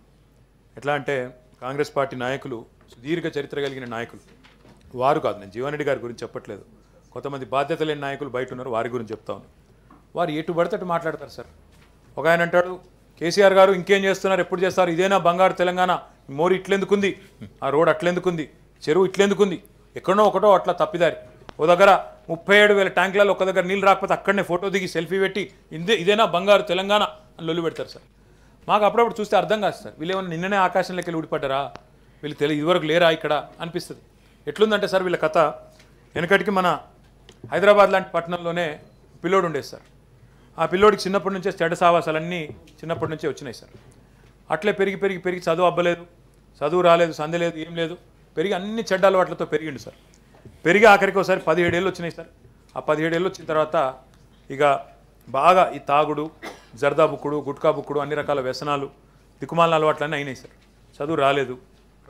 ఎట్లా అంటే కాంగ్రెస్ పార్టీ నాయకులు సుదీర్ఘ చరిత్ర కలిగిన నాయకులు వారు కాదు నేను జీవన్రెడ్డి గారి గురించి చెప్పట్లేదు కొంతమంది బాధ్యత లేని నాయకులు బయట ఉన్నారు వారి గురించి చెప్తా వారు ఎటు పడితే అటు మాట్లాడతారు సార్ ఒక ఆయన అంటాడు కేసీఆర్ గారు ఇంకేం చేస్తున్నారు ఎప్పుడు చేస్తారు ఇదేనా బంగారు తెలంగాణ మోరీ ఇట్లెందుకుంది ఆ రోడ్ అట్లెందుకుంది చెరువు ఇట్లెందుకుంది ఎక్కడో ఒకటో అట్లా తప్పిదారి ఓ దగ్గర ముప్పై ఏడు వేల ట్యాంకులలో ఒక దగ్గర నీళ్ళు రాకపోతే అక్కడనే ఫోటో దిగి సెల్ఫీ పెట్టి ఇదే ఇదేనా బంగారు తెలంగాణ అని లొల్లు పెడతారు సార్ మాకు అప్పుడప్పుడు చూస్తే అర్థం కాదు సార్ వీళ్ళు ఏమైనా నిన్ననే ఆకాశంలోకి వెళ్ళి ఊడిపడ్డారా వీళ్ళు తెలి ఇదివరకు లేరా ఇక్కడ అనిపిస్తుంది ఎట్లుందంటే సార్ వీళ్ళ కథ వెనకటికి మన హైదరాబాద్ లాంటి పట్టణంలోనే పిల్లోడు ఉండేది సార్ ఆ పిల్లోడికి చిన్నప్పటి నుంచే చెడ్డ సావాసాలన్నీ చిన్నప్పటి నుంచే వచ్చినాయి సార్ అట్లే పెరిగి పెరిగి పెరిగి చదువు అబ్బలేదు చదువు రాలేదు సందే లేదు ఏం లేదు పెరిగి అన్ని చెడ్డ అలవాట్లతో పెరిగిండు సార్ పెరిగి ఆఖరికి ఒకసారి పదిహేడేళ్ళు వచ్చినాయి సార్ ఆ పదిహేడేళ్ళు వచ్చిన తర్వాత ఇక బాగా ఈ తాగుడు జర్దా బుక్కుడు గుట్కా బుక్కుడు అన్ని రకాల వ్యసనాలు దిక్కుమాలిన అలవాట్లన్నీ అయినాయి సార్ చదువు రాలేదు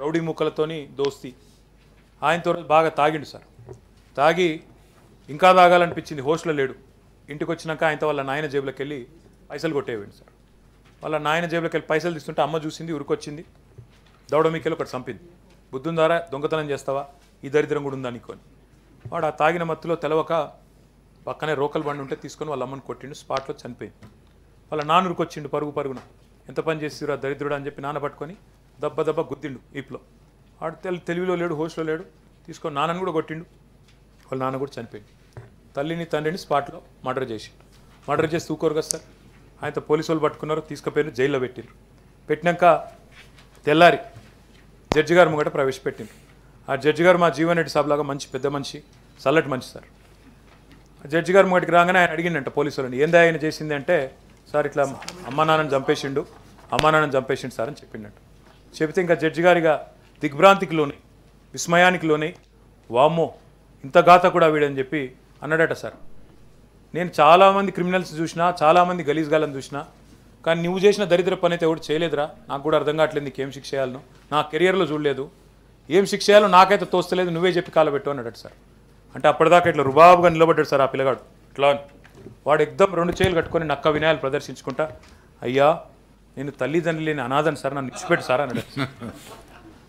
రౌడీ ముక్కలతోని దోస్తి ఆయనతో బాగా తాగిండు సార్ తాగి ఇంకా తాగాలనిపించింది హోస్టల్లో లేడు ఇంటికి వచ్చినాక ఆయనతో వాళ్ళ నాయన జేబులకు వెళ్ళి పైసలు కొట్టేవాడు సార్ వాళ్ళ నాయన జేబులకు వెళ్ళి పైసలు తీసుకుంటే అమ్మ చూసింది ఉరికొచ్చింది దౌడమికెళ్ళి ఒకటి చంపింది బుద్ధుని ద్వారా దొంగతనం చేస్తావా ఈ దరిద్రం కూడా ఉందనుకొని వాడు ఆ తాగిన మత్తులో తెలవక పక్కనే రోకల్ బండి ఉంటే తీసుకొని వాళ్ళ అమ్మని కొట్టిండు స్పాట్లో చనిపోయింది వాళ్ళ నాన్నుడికి వచ్చిండు పరుగు పరుగున ఎంత పని ఆ దరిద్రుడు అని చెప్పి నాన్న పట్టుకొని దెబ్బ దెబ్బ గుద్దిండు ఈప్లో వాడు తెలి తెలివిలో లేడు హోస్లో లేడు తీసుకొని నాన్నని కూడా కొట్టిండు వాళ్ళ నాన్న కూడా చనిపోయింది తల్లిని తండ్రిని స్పాట్లో మర్డర్ చేసిండు మర్డర్ చేసి తూకోరు కదా సార్ ఆయనతో పోలీసు వాళ్ళు పట్టుకున్నారు తీసుకుపోయారు జైల్లో పెట్టిండ్రు పెట్టినాక తెల్లారి జడ్జి గారు ముంగట ప్రవేశపెట్టింది ఆ జడ్జి గారు మా జీవన్ రెడ్డి సాబ్లాగా మంచి పెద్ద మనిషి చల్లటి మనిషి సార్ జడ్జి గారు ముంగటికి రాగానే ఆయన అడిగిండంట పోలీసులని ఏందా ఆయన చేసింది అంటే సార్ ఇట్లా అమ్మ నాన్నని చంపేసిండు అమ్మ నాన్నని చంపేసిండు సార్ అని చెప్పిండట చెబితే ఇంకా జడ్జి గారిగా దిగ్భ్రాంతికి లోని విస్మయానికి లోని వామ్మో ఇంత గాథ కూడా వీడని చెప్పి అన్నాడట సార్ నేను చాలామంది క్రిమినల్స్ చూసినా చాలామంది గలీజ్ గాలని చూసినా కానీ నువ్వు చేసిన దరిద్ర పని అయితే ఎవరు చేయలేదురా నాకు కూడా అర్థం కావట్లేదు ఏం శిక్ష చేయాలను నా కెరియర్లో చూడలేదు ఏం శిక్ష చేయాలో నాకైతే తోస్తలేదు నువ్వే చెప్పి కాలబెట్టు అన్నాడు సార్ అంటే అప్పటిదాకా ఇట్లా రుబాబుగా నిలబడ్డాడు సార్ ఆ పిల్లగాడు ఇట్లా వాడు ఎగ్దం రెండు చేయలు కట్టుకొని నక్క వినాయాలు ప్రదర్శించుకుంటా అయ్యా నేను తల్లిదండ్రులు లేని అనాథను సార్ నన్ను ఇచ్చిపెట్టు సార్ అన్నాడు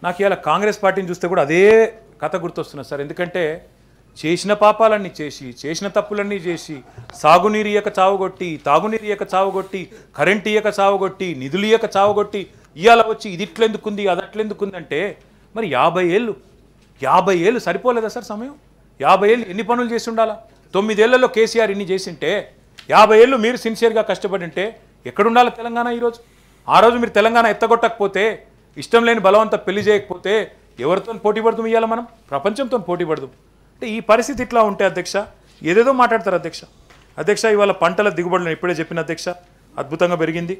నాకు ఇవాళ కాంగ్రెస్ పార్టీని చూస్తే కూడా అదే కథ గుర్తొస్తున్నా సార్ ఎందుకంటే చేసిన పాపాలన్నీ చేసి చేసిన తప్పులన్నీ చేసి సాగునీరు ఇయక చావగొట్టి తాగునీరు ఇయక చావుగొట్టి కరెంటు ఇయక చావుగొట్టి నిధులు ఇయక చావుగొట్టి ఇవాళ వచ్చి ఇది ఇట్లెందుకుంది అది అట్లెందుకుంది అంటే మరి యాభై ఏళ్ళు యాభై ఏళ్ళు సరిపోలేదా సార్ సమయం యాభై ఏళ్ళు ఎన్ని పనులు చేసి ఉండాలా తొమ్మిదేళ్లలో కేసీఆర్ ఇన్ని చేసింటే యాభై ఏళ్ళు మీరు సిన్సియర్గా కష్టపడి ఉంటే ఎక్కడుండాలి తెలంగాణ ఈరోజు ఆ రోజు మీరు తెలంగాణ ఎత్తగొట్టకపోతే ఇష్టం లేని బలవంత పెళ్లి చేయకపోతే ఎవరితో పోటీ పడుతుంది ఇవ్వాలి మనం ప్రపంచంతో పోటీ పడదు అంటే ఈ పరిస్థితి ఇట్లా ఉంటే అధ్యక్ష ఏదేదో మాట్లాడతారు అధ్యక్ష అధ్యక్ష ఇవాళ పంటల దిగుబడులను ఇప్పుడే చెప్పిన అధ్యక్ష అద్భుతంగా పెరిగింది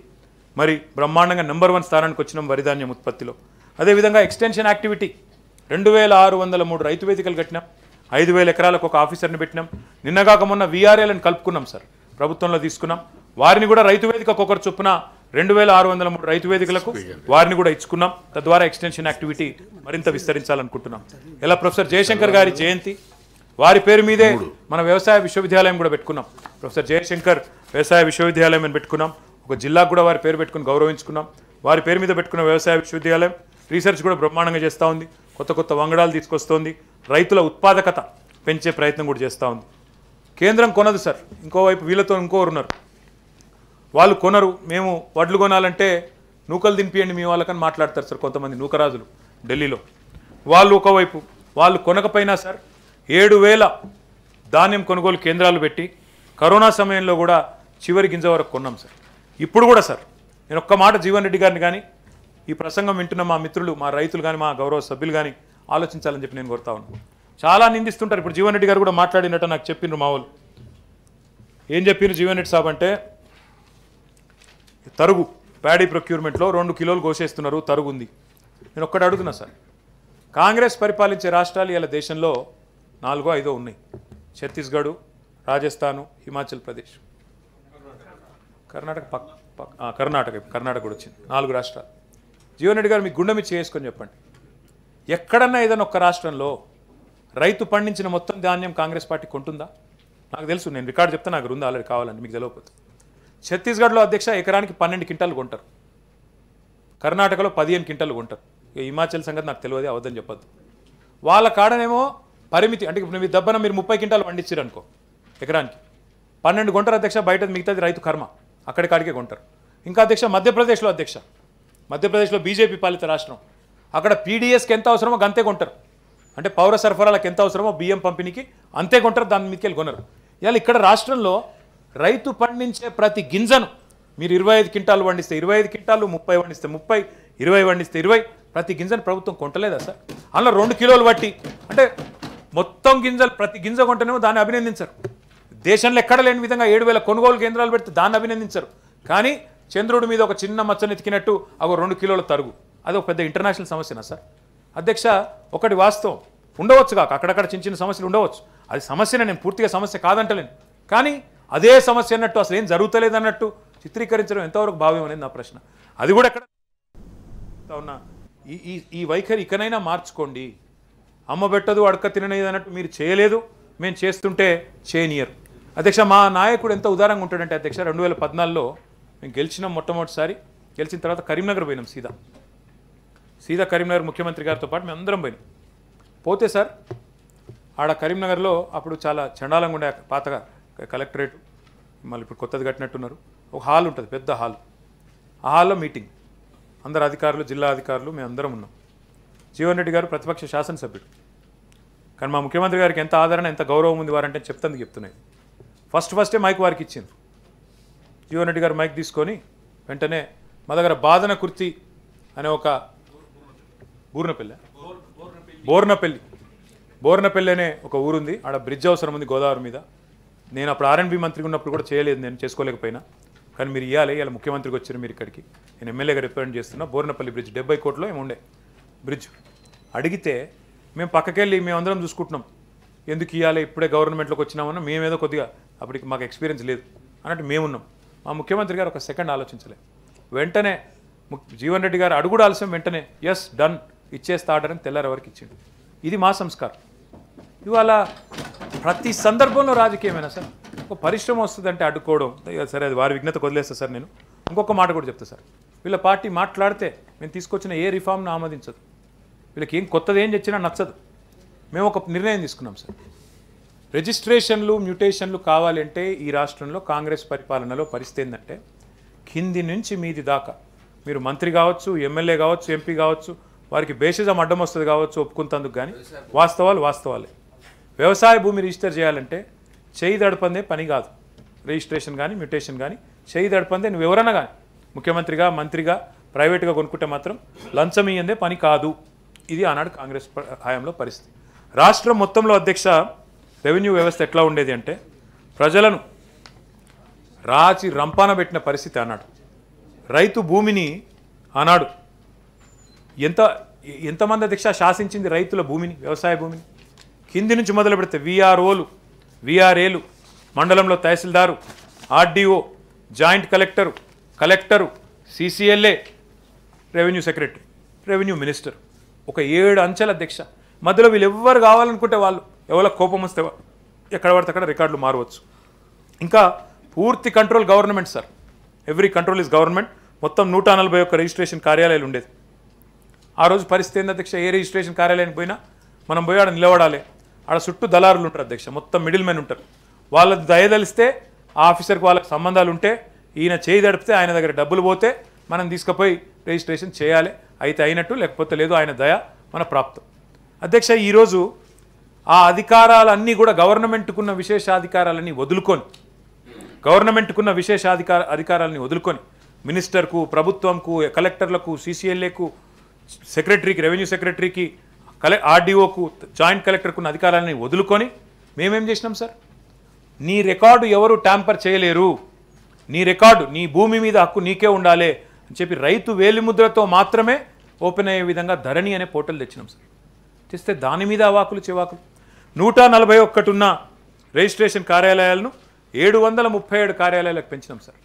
మరి బ్రహ్మాండంగా నెంబర్ వన్ స్థానానికి వచ్చినాం వరిధాన్యం ఉత్పత్తిలో అదేవిధంగా ఎక్స్టెన్షన్ యాక్టివిటీ రెండు వేల ఆరు వందల మూడు రైతు వేదికలు కట్టినాం ఐదు వేల ఎకరాలకు ఒక ఆఫీసర్ని పెట్టినాం నిన్నగాక మొన్న వీఆర్ఏలను కలుపుకున్నాం సార్ ప్రభుత్వంలో తీసుకున్నాం వారిని కూడా రైతు వేదికకు ఒకరు చొప్పున రెండు వేల ఆరు వందల మూడు రైతు వేదికలకు వారిని కూడా ఇచ్చుకున్నాం తద్వారా ఎక్స్టెన్షన్ యాక్టివిటీ మరింత విస్తరించాలనుకుంటున్నాం ఇలా ప్రొఫెసర్ జయశంకర్ గారి జయంతి వారి పేరు మీదే మన వ్యవసాయ విశ్వవిద్యాలయం కూడా పెట్టుకున్నాం ప్రొఫెసర్ జయశంకర్ వ్యవసాయ విశ్వవిద్యాలయం అని పెట్టుకున్నాం ఒక జిల్లాకు కూడా వారి పేరు పెట్టుకుని గౌరవించుకున్నాం వారి పేరు మీద పెట్టుకున్న వ్యవసాయ విశ్వవిద్యాలయం రీసెర్చ్ కూడా బ్రహ్మాండంగా చేస్తూ ఉంది కొత్త కొత్త వంగడాలు తీసుకొస్తోంది రైతుల ఉత్పాదకత పెంచే ప్రయత్నం కూడా చేస్తూ ఉంది కేంద్రం కొనదు సార్ ఇంకోవైపు వీళ్ళతో ఇంకోరు ఉన్నారు వాళ్ళు కొనరు మేము వడ్లు కొనాలంటే నూకలు దింపియండి మీ వాళ్ళకని మాట్లాడతారు సార్ కొంతమంది నూకరాజులు ఢిల్లీలో వాళ్ళు ఒకవైపు వాళ్ళు కొనకపోయినా సార్ ఏడు వేల ధాన్యం కొనుగోలు కేంద్రాలు పెట్టి కరోనా సమయంలో కూడా చివరి గింజ వరకు కొన్నాం సార్ ఇప్పుడు కూడా సార్ నేను ఒక్క మాట జీవన్ రెడ్డి గారిని కానీ ఈ ప్రసంగం వింటున్న మా మిత్రులు మా రైతులు కానీ మా గౌరవ సభ్యులు కానీ ఆలోచించాలని చెప్పి నేను కోరుతా ఉన్నాను చాలా నిందిస్తుంటారు ఇప్పుడు జీవన్ రెడ్డి గారు కూడా మాట్లాడినట్టు నాకు చెప్పిండ్రు మా ఏం చెప్పిండ్రు జీవన్ రెడ్డి సాబ్ అంటే తరుగు ప్యాడీ ప్రొక్యూర్మెంట్లో రెండు కిలోలు కోసేస్తున్నారు తరుగు ఉంది నేను ఒక్కటి అడుగుతున్నా సార్ కాంగ్రెస్ పరిపాలించే రాష్ట్రాలు ఇలా దేశంలో నాలుగో ఐదో ఉన్నాయి ఛత్తీస్గఢ్ రాజస్థాను హిమాచల్ ప్రదేశ్ కర్ణాటక పక్ కర్ణాటక కర్ణాటక కూడా వచ్చింది నాలుగు రాష్ట్రాలు జీవన్ రెడ్డి గారు మీకు గుండె మీద చేసుకొని చెప్పండి ఎక్కడన్నా ఏదైనా ఒక్క రాష్ట్రంలో రైతు పండించిన మొత్తం ధాన్యం కాంగ్రెస్ పార్టీ కొంటుందా నాకు తెలుసు నేను రికార్డు చెప్తే నాకు రుందా ఆల్రెడీ కావాలండి మీకు తెలియకపోతే ఛత్తీస్గఢ్లో అధ్యక్ష ఎకరానికి పన్నెండు కింటాలు కొంటారు కర్ణాటకలో పదిహేను క్వింటాలు కొంటారు హిమాచల్ సంగతి నాకు తెలియదే అవద్దని చెప్పద్దు వాళ్ళ కాడనేమో పరిమితి అంటే ఇప్పుడు మీ దెబ్బన మీరు ముప్పై క్వింటాలు పండించారు అనుకో ఎకరానికి పన్నెండు గుంటారు అధ్యక్ష బయట మిగతాది రైతు కర్మ కాడికే కొంటారు ఇంకా అధ్యక్ష మధ్యప్రదేశ్లో అధ్యక్ష మధ్యప్రదేశ్లో బీజేపీ పాలిత రాష్ట్రం అక్కడ పీడీఎస్కి ఎంత అవసరమో అంతే కొంటారు అంటే పౌర సరఫరాలకు ఎంత అవసరమో బియ్యం పంపిణీకి అంతే కొంటారు దాని మీదకి వెళ్ళి కొనరు ఇవాళ ఇక్కడ రాష్ట్రంలో రైతు పండించే ప్రతి గింజను మీరు ఇరవై ఐదు క్వింటాలు పండిస్తే ఇరవై ఐదు క్వింటాలు ముప్పై పండిస్తే ముప్పై ఇరవై పండిస్తే ఇరవై ప్రతి గింజను ప్రభుత్వం కొంటలేదా సార్ అందులో రెండు కిలోలు బట్టి అంటే మొత్తం గింజలు ప్రతి గింజ కొంటేనేమో దాన్ని అభినందించరు దేశంలో ఎక్కడ లేని విధంగా ఏడు వేల కొనుగోలు కేంద్రాలు పెడితే దాన్ని అభినందించరు కానీ చంద్రుడి మీద ఒక చిన్న మచ్చనెతికినట్టు అవి రెండు కిలోల తరుగు అది ఒక పెద్ద ఇంటర్నేషనల్ సమస్యనా సార్ అధ్యక్ష ఒకటి వాస్తవం ఉండవచ్చు కాక అక్కడక్కడ చిన్న చిన్న సమస్యలు ఉండవచ్చు అది సమస్యనే నేను పూర్తిగా సమస్య కాదంటలేను కానీ అదే సమస్య అన్నట్టు అసలు ఏం అన్నట్టు చిత్రీకరించడం ఎంతవరకు భావ్యం అనేది నా ప్రశ్న అది కూడా ఎక్కడ ఉన్న ఈ ఈ వైఖరి ఇకనైనా మార్చుకోండి అమ్మ పెట్టదు అడక తిననేది అన్నట్టు మీరు చేయలేదు మేము చేస్తుంటే చేనియర్ అధ్యక్ష మా నాయకుడు ఎంత ఉదారంగా ఉంటాడంటే అధ్యక్ష రెండు వేల పద్నాలుగులో మేము గెలిచినాం మొట్టమొదటిసారి గెలిచిన తర్వాత కరీంనగర్ పోయినాం సీదా సీదా కరీంనగర్ ముఖ్యమంత్రి గారితో పాటు మేము అందరం పోయినాం పోతే సార్ ఆడ కరీంనగర్లో అప్పుడు చాలా చండాలంగా ఉండే పాతగా కలెక్టరేట్ మళ్ళీ ఇప్పుడు కొత్తది కట్టినట్టున్నారు ఒక హాల్ ఉంటుంది పెద్ద హాల్ ఆ హాల్లో మీటింగ్ అందరు అధికారులు జిల్లా అధికారులు మేము అందరం ఉన్నాం జీవన్ రెడ్డి గారు ప్రతిపక్ష శాసనసభ్యుడు కానీ మా ముఖ్యమంత్రి గారికి ఎంత ఆదరణ ఎంత గౌరవం ఉంది వారంటే చెప్తుంది చెప్తున్నాయి ఫస్ట్ ఫస్టే మైక్ వారికి ఇచ్చింది జీవన్ రెడ్డి గారు మైక్ తీసుకొని వెంటనే మా దగ్గర బాధన కుర్తి అనే ఒక బూర్నపల్లె బోర్నపల్లి బోర్నపల్లి అనే ఒక ఊరుంది ఆడ బ్రిడ్జ్ అవసరం ఉంది గోదావరి మీద నేను అప్పుడు ఆర్ఎన్బి మంత్రిగా ఉన్నప్పుడు కూడా చేయలేదు నేను చేసుకోలేకపోయినా కానీ మీరు ఇవ్వాలి ఇలా ముఖ్యమంత్రికి వచ్చారు మీరు ఇక్కడికి నేను ఎమ్మెల్యేగా రిప్రజెంట్ చేస్తున్నా బోర్నపల్లి బ్రిడ్జ్ డెబ్బై కోట్లో ఏమి ఉండే బ్రిడ్జ్ అడిగితే మేము పక్కకెళ్ళి మేమందరం చూసుకుంటున్నాం ఎందుకు ఇవ్వాలి ఇప్పుడే గవర్నమెంట్లోకి వచ్చినామన్నా మేమేదో కొద్దిగా అప్పటికి మాకు ఎక్స్పీరియన్స్ లేదు అన్నట్టు మేమున్నాం మా ముఖ్యమంత్రి గారు ఒక సెకండ్ ఆలోచించలే వెంటనే జీవన్ రెడ్డి గారు అడుగుడు ఆలస్యం వెంటనే ఎస్ డన్ ఇచ్చేస్తా ఆర్డర్ అని తెల్లారి ఇచ్చిండు ఇది మా సంస్కారం ఇవాళ ప్రతి సందర్భంలో రాజకీయమైనా సార్ ఒక పరిశ్రమ వస్తుందంటే అడ్డుకోవడం సరే అది వారి విఘ్నత వదిలేస్తా సార్ నేను ఇంకొక మాట కూడా చెప్తాను సార్ వీళ్ళ పార్టీ మాట్లాడితే మేము తీసుకొచ్చిన ఏ రిఫార్మ్ను ఆమోదించదు వీళ్ళకి ఏం కొత్తది ఏం చచ్చినా నచ్చదు మేము ఒక నిర్ణయం తీసుకున్నాం సార్ రిజిస్ట్రేషన్లు మ్యూటేషన్లు కావాలంటే ఈ రాష్ట్రంలో కాంగ్రెస్ పరిపాలనలో పరిస్థితి ఏంటంటే కింది నుంచి మీది దాకా మీరు మంత్రి కావచ్చు ఎమ్మెల్యే కావచ్చు ఎంపీ కావచ్చు వారికి బేసిజం అడ్డం వస్తుంది కావచ్చు ఒప్పుకుంటందుకు కానీ వాస్తవాలు వాస్తవాలే వ్యవసాయ భూమి రిజిస్టర్ చేయాలంటే చేయి దడపందే పని కాదు రిజిస్ట్రేషన్ కానీ మ్యూటేషన్ కానీ చేయి దడపందే నువ్వు ఎవరన్నా కానీ ముఖ్యమంత్రిగా మంత్రిగా ప్రైవేట్గా కొనుక్కుంటే మాత్రం లంచం పని కాదు ఇది ఆనాడు కాంగ్రెస్ హయాంలో పరిస్థితి రాష్ట్రం మొత్తంలో అధ్యక్ష రెవెన్యూ వ్యవస్థ ఎట్లా ఉండేది అంటే ప్రజలను రాచి రంపాన పెట్టిన పరిస్థితి అన్నాడు రైతు భూమిని ఆనాడు ఎంత ఎంతమంది అధ్యక్ష శాసించింది రైతుల భూమిని వ్యవసాయ భూమిని కింది నుంచి మొదలు పెడితే విఆర్ఓలు విఆర్ఏలు మండలంలో తహసీల్దారు RDO joint collector collector CCLA revenue secretary revenue minister ఒక ఏడు అంచెల అధ్యక్ష మధ్యలో వీళ్ళు ఎవ్వరు కావాలనుకుంటే వాళ్ళు ఎవరో కోపం వస్తే ఎక్కడ పడితే అక్కడ రికార్డులు మారవచ్చు ఇంకా పూర్తి control government sir every control is government మొత్తం నూట నలభై ఒక్క రిజిస్ట్రేషన్ కార్యాలయాలు ఉండేది ఆ రోజు పరిస్థితి ఏంది అధ్యక్ష ఏ రిజిస్ట్రేషన్ కార్యాలయానికి పోయినా మనం పోయి ఆడ నిలబడాలి ఆడ చుట్టూ దళారులు ఉంటారు అధ్యక్ష మొత్తం మిడిల్ మెన్ ఉంటారు వాళ్ళ దయదలిస్తే ఆ ఆఫీసర్కి వాళ్ళకి సంబంధాలు ఉంటే ఈయన చేయి దడిపితే ఆయన దగ్గర డబ్బులు పోతే మనం తీసుకుపోయి రిజిస్ట్రేషన్ చేయాలి అయితే అయినట్టు లేకపోతే లేదు ఆయన దయ మన ప్రాప్తం అధ్యక్ష ఈరోజు ఆ అధికారాలన్నీ కూడా గవర్నమెంట్కున్న విశేషాధికారాలన్నీ వదులుకొని గవర్నమెంట్కున్న విశేషాధికార అధికారాలని వదులుకొని మినిస్టర్కు ప్రభుత్వంకు కలెక్టర్లకు సీసీఎల్ఏకు సెక్రటరీకి రెవెన్యూ సెక్రటరీకి కలె ఆర్డీఓకు జాయింట్ కలెక్టర్కున్న అధికారాలని వదులుకొని మేమేం చేసినాం సార్ నీ రికార్డు ఎవరు ట్యాంపర్ చేయలేరు నీ రికార్డు నీ భూమి మీద హక్కు నీకే ఉండాలి అని చెప్పి రైతు వేలిముద్రతో మాత్రమే ఓపెన్ అయ్యే విధంగా ధరణి అనే పోర్టల్ తెచ్చినాం సార్ తెస్తే దాని మీద అవాకులు చివాకులు నూట నలభై ఉన్న రిజిస్ట్రేషన్ కార్యాలయాలను ఏడు వందల ముప్పై ఏడు కార్యాలయాలకు పెంచినాం సార్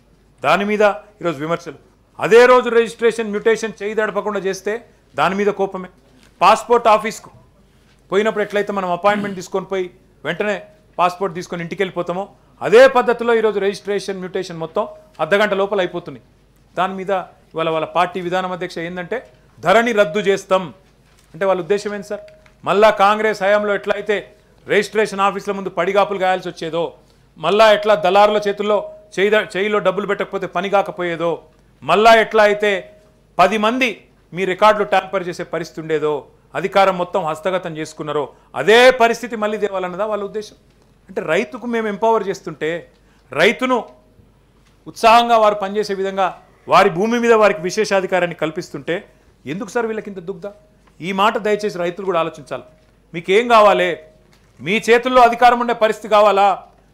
దాని మీద ఈరోజు విమర్శలు అదే రోజు రిజిస్ట్రేషన్ మ్యూటేషన్ చేయి దడపకుండా చేస్తే దాని మీద కోపమే పాస్పోర్ట్ ఆఫీస్కు పోయినప్పుడు ఎట్లయితే మనం అపాయింట్మెంట్ తీసుకొని పోయి వెంటనే పాస్పోర్ట్ తీసుకొని ఇంటికి వెళ్ళిపోతామో అదే పద్ధతిలో ఈరోజు రిజిస్ట్రేషన్ మ్యూటేషన్ మొత్తం అర్ధగంట లోపల అయిపోతుంది దాని మీద ఇవాళ వాళ్ళ పార్టీ విధానం అధ్యక్ష ఏంటంటే ధరని రద్దు చేస్తాం అంటే వాళ్ళ ఉద్దేశం ఏంటి సార్ మళ్ళా కాంగ్రెస్ హయాంలో ఎట్లయితే రిజిస్ట్రేషన్ ఆఫీసుల ముందు పడిగాపులు గాయాల్సి వచ్చేదో మళ్ళా ఎట్లా దళారుల చేతుల్లో చేయి చేయిలో డబ్బులు పెట్టకపోతే పని కాకపోయేదో మళ్ళా ఎట్లా అయితే పది మంది మీ రికార్డులు ట్యాంపర్ చేసే పరిస్థితి ఉండేదో అధికారం మొత్తం హస్తగతం చేసుకున్నారో అదే పరిస్థితి మళ్ళీ తేవాలన్నదా వాళ్ళ ఉద్దేశం అంటే రైతుకు మేము ఎంపవర్ చేస్తుంటే రైతును ఉత్సాహంగా వారు పనిచేసే విధంగా వారి భూమి మీద వారికి విశేషాధికారాన్ని కల్పిస్తుంటే ఎందుకు సార్ వీళ్ళకి ఇంత దుగ్ధ ఈ మాట దయచేసి రైతులు కూడా ఆలోచించాలి మీకేం కావాలి మీ చేతుల్లో అధికారం ఉండే పరిస్థితి కావాలా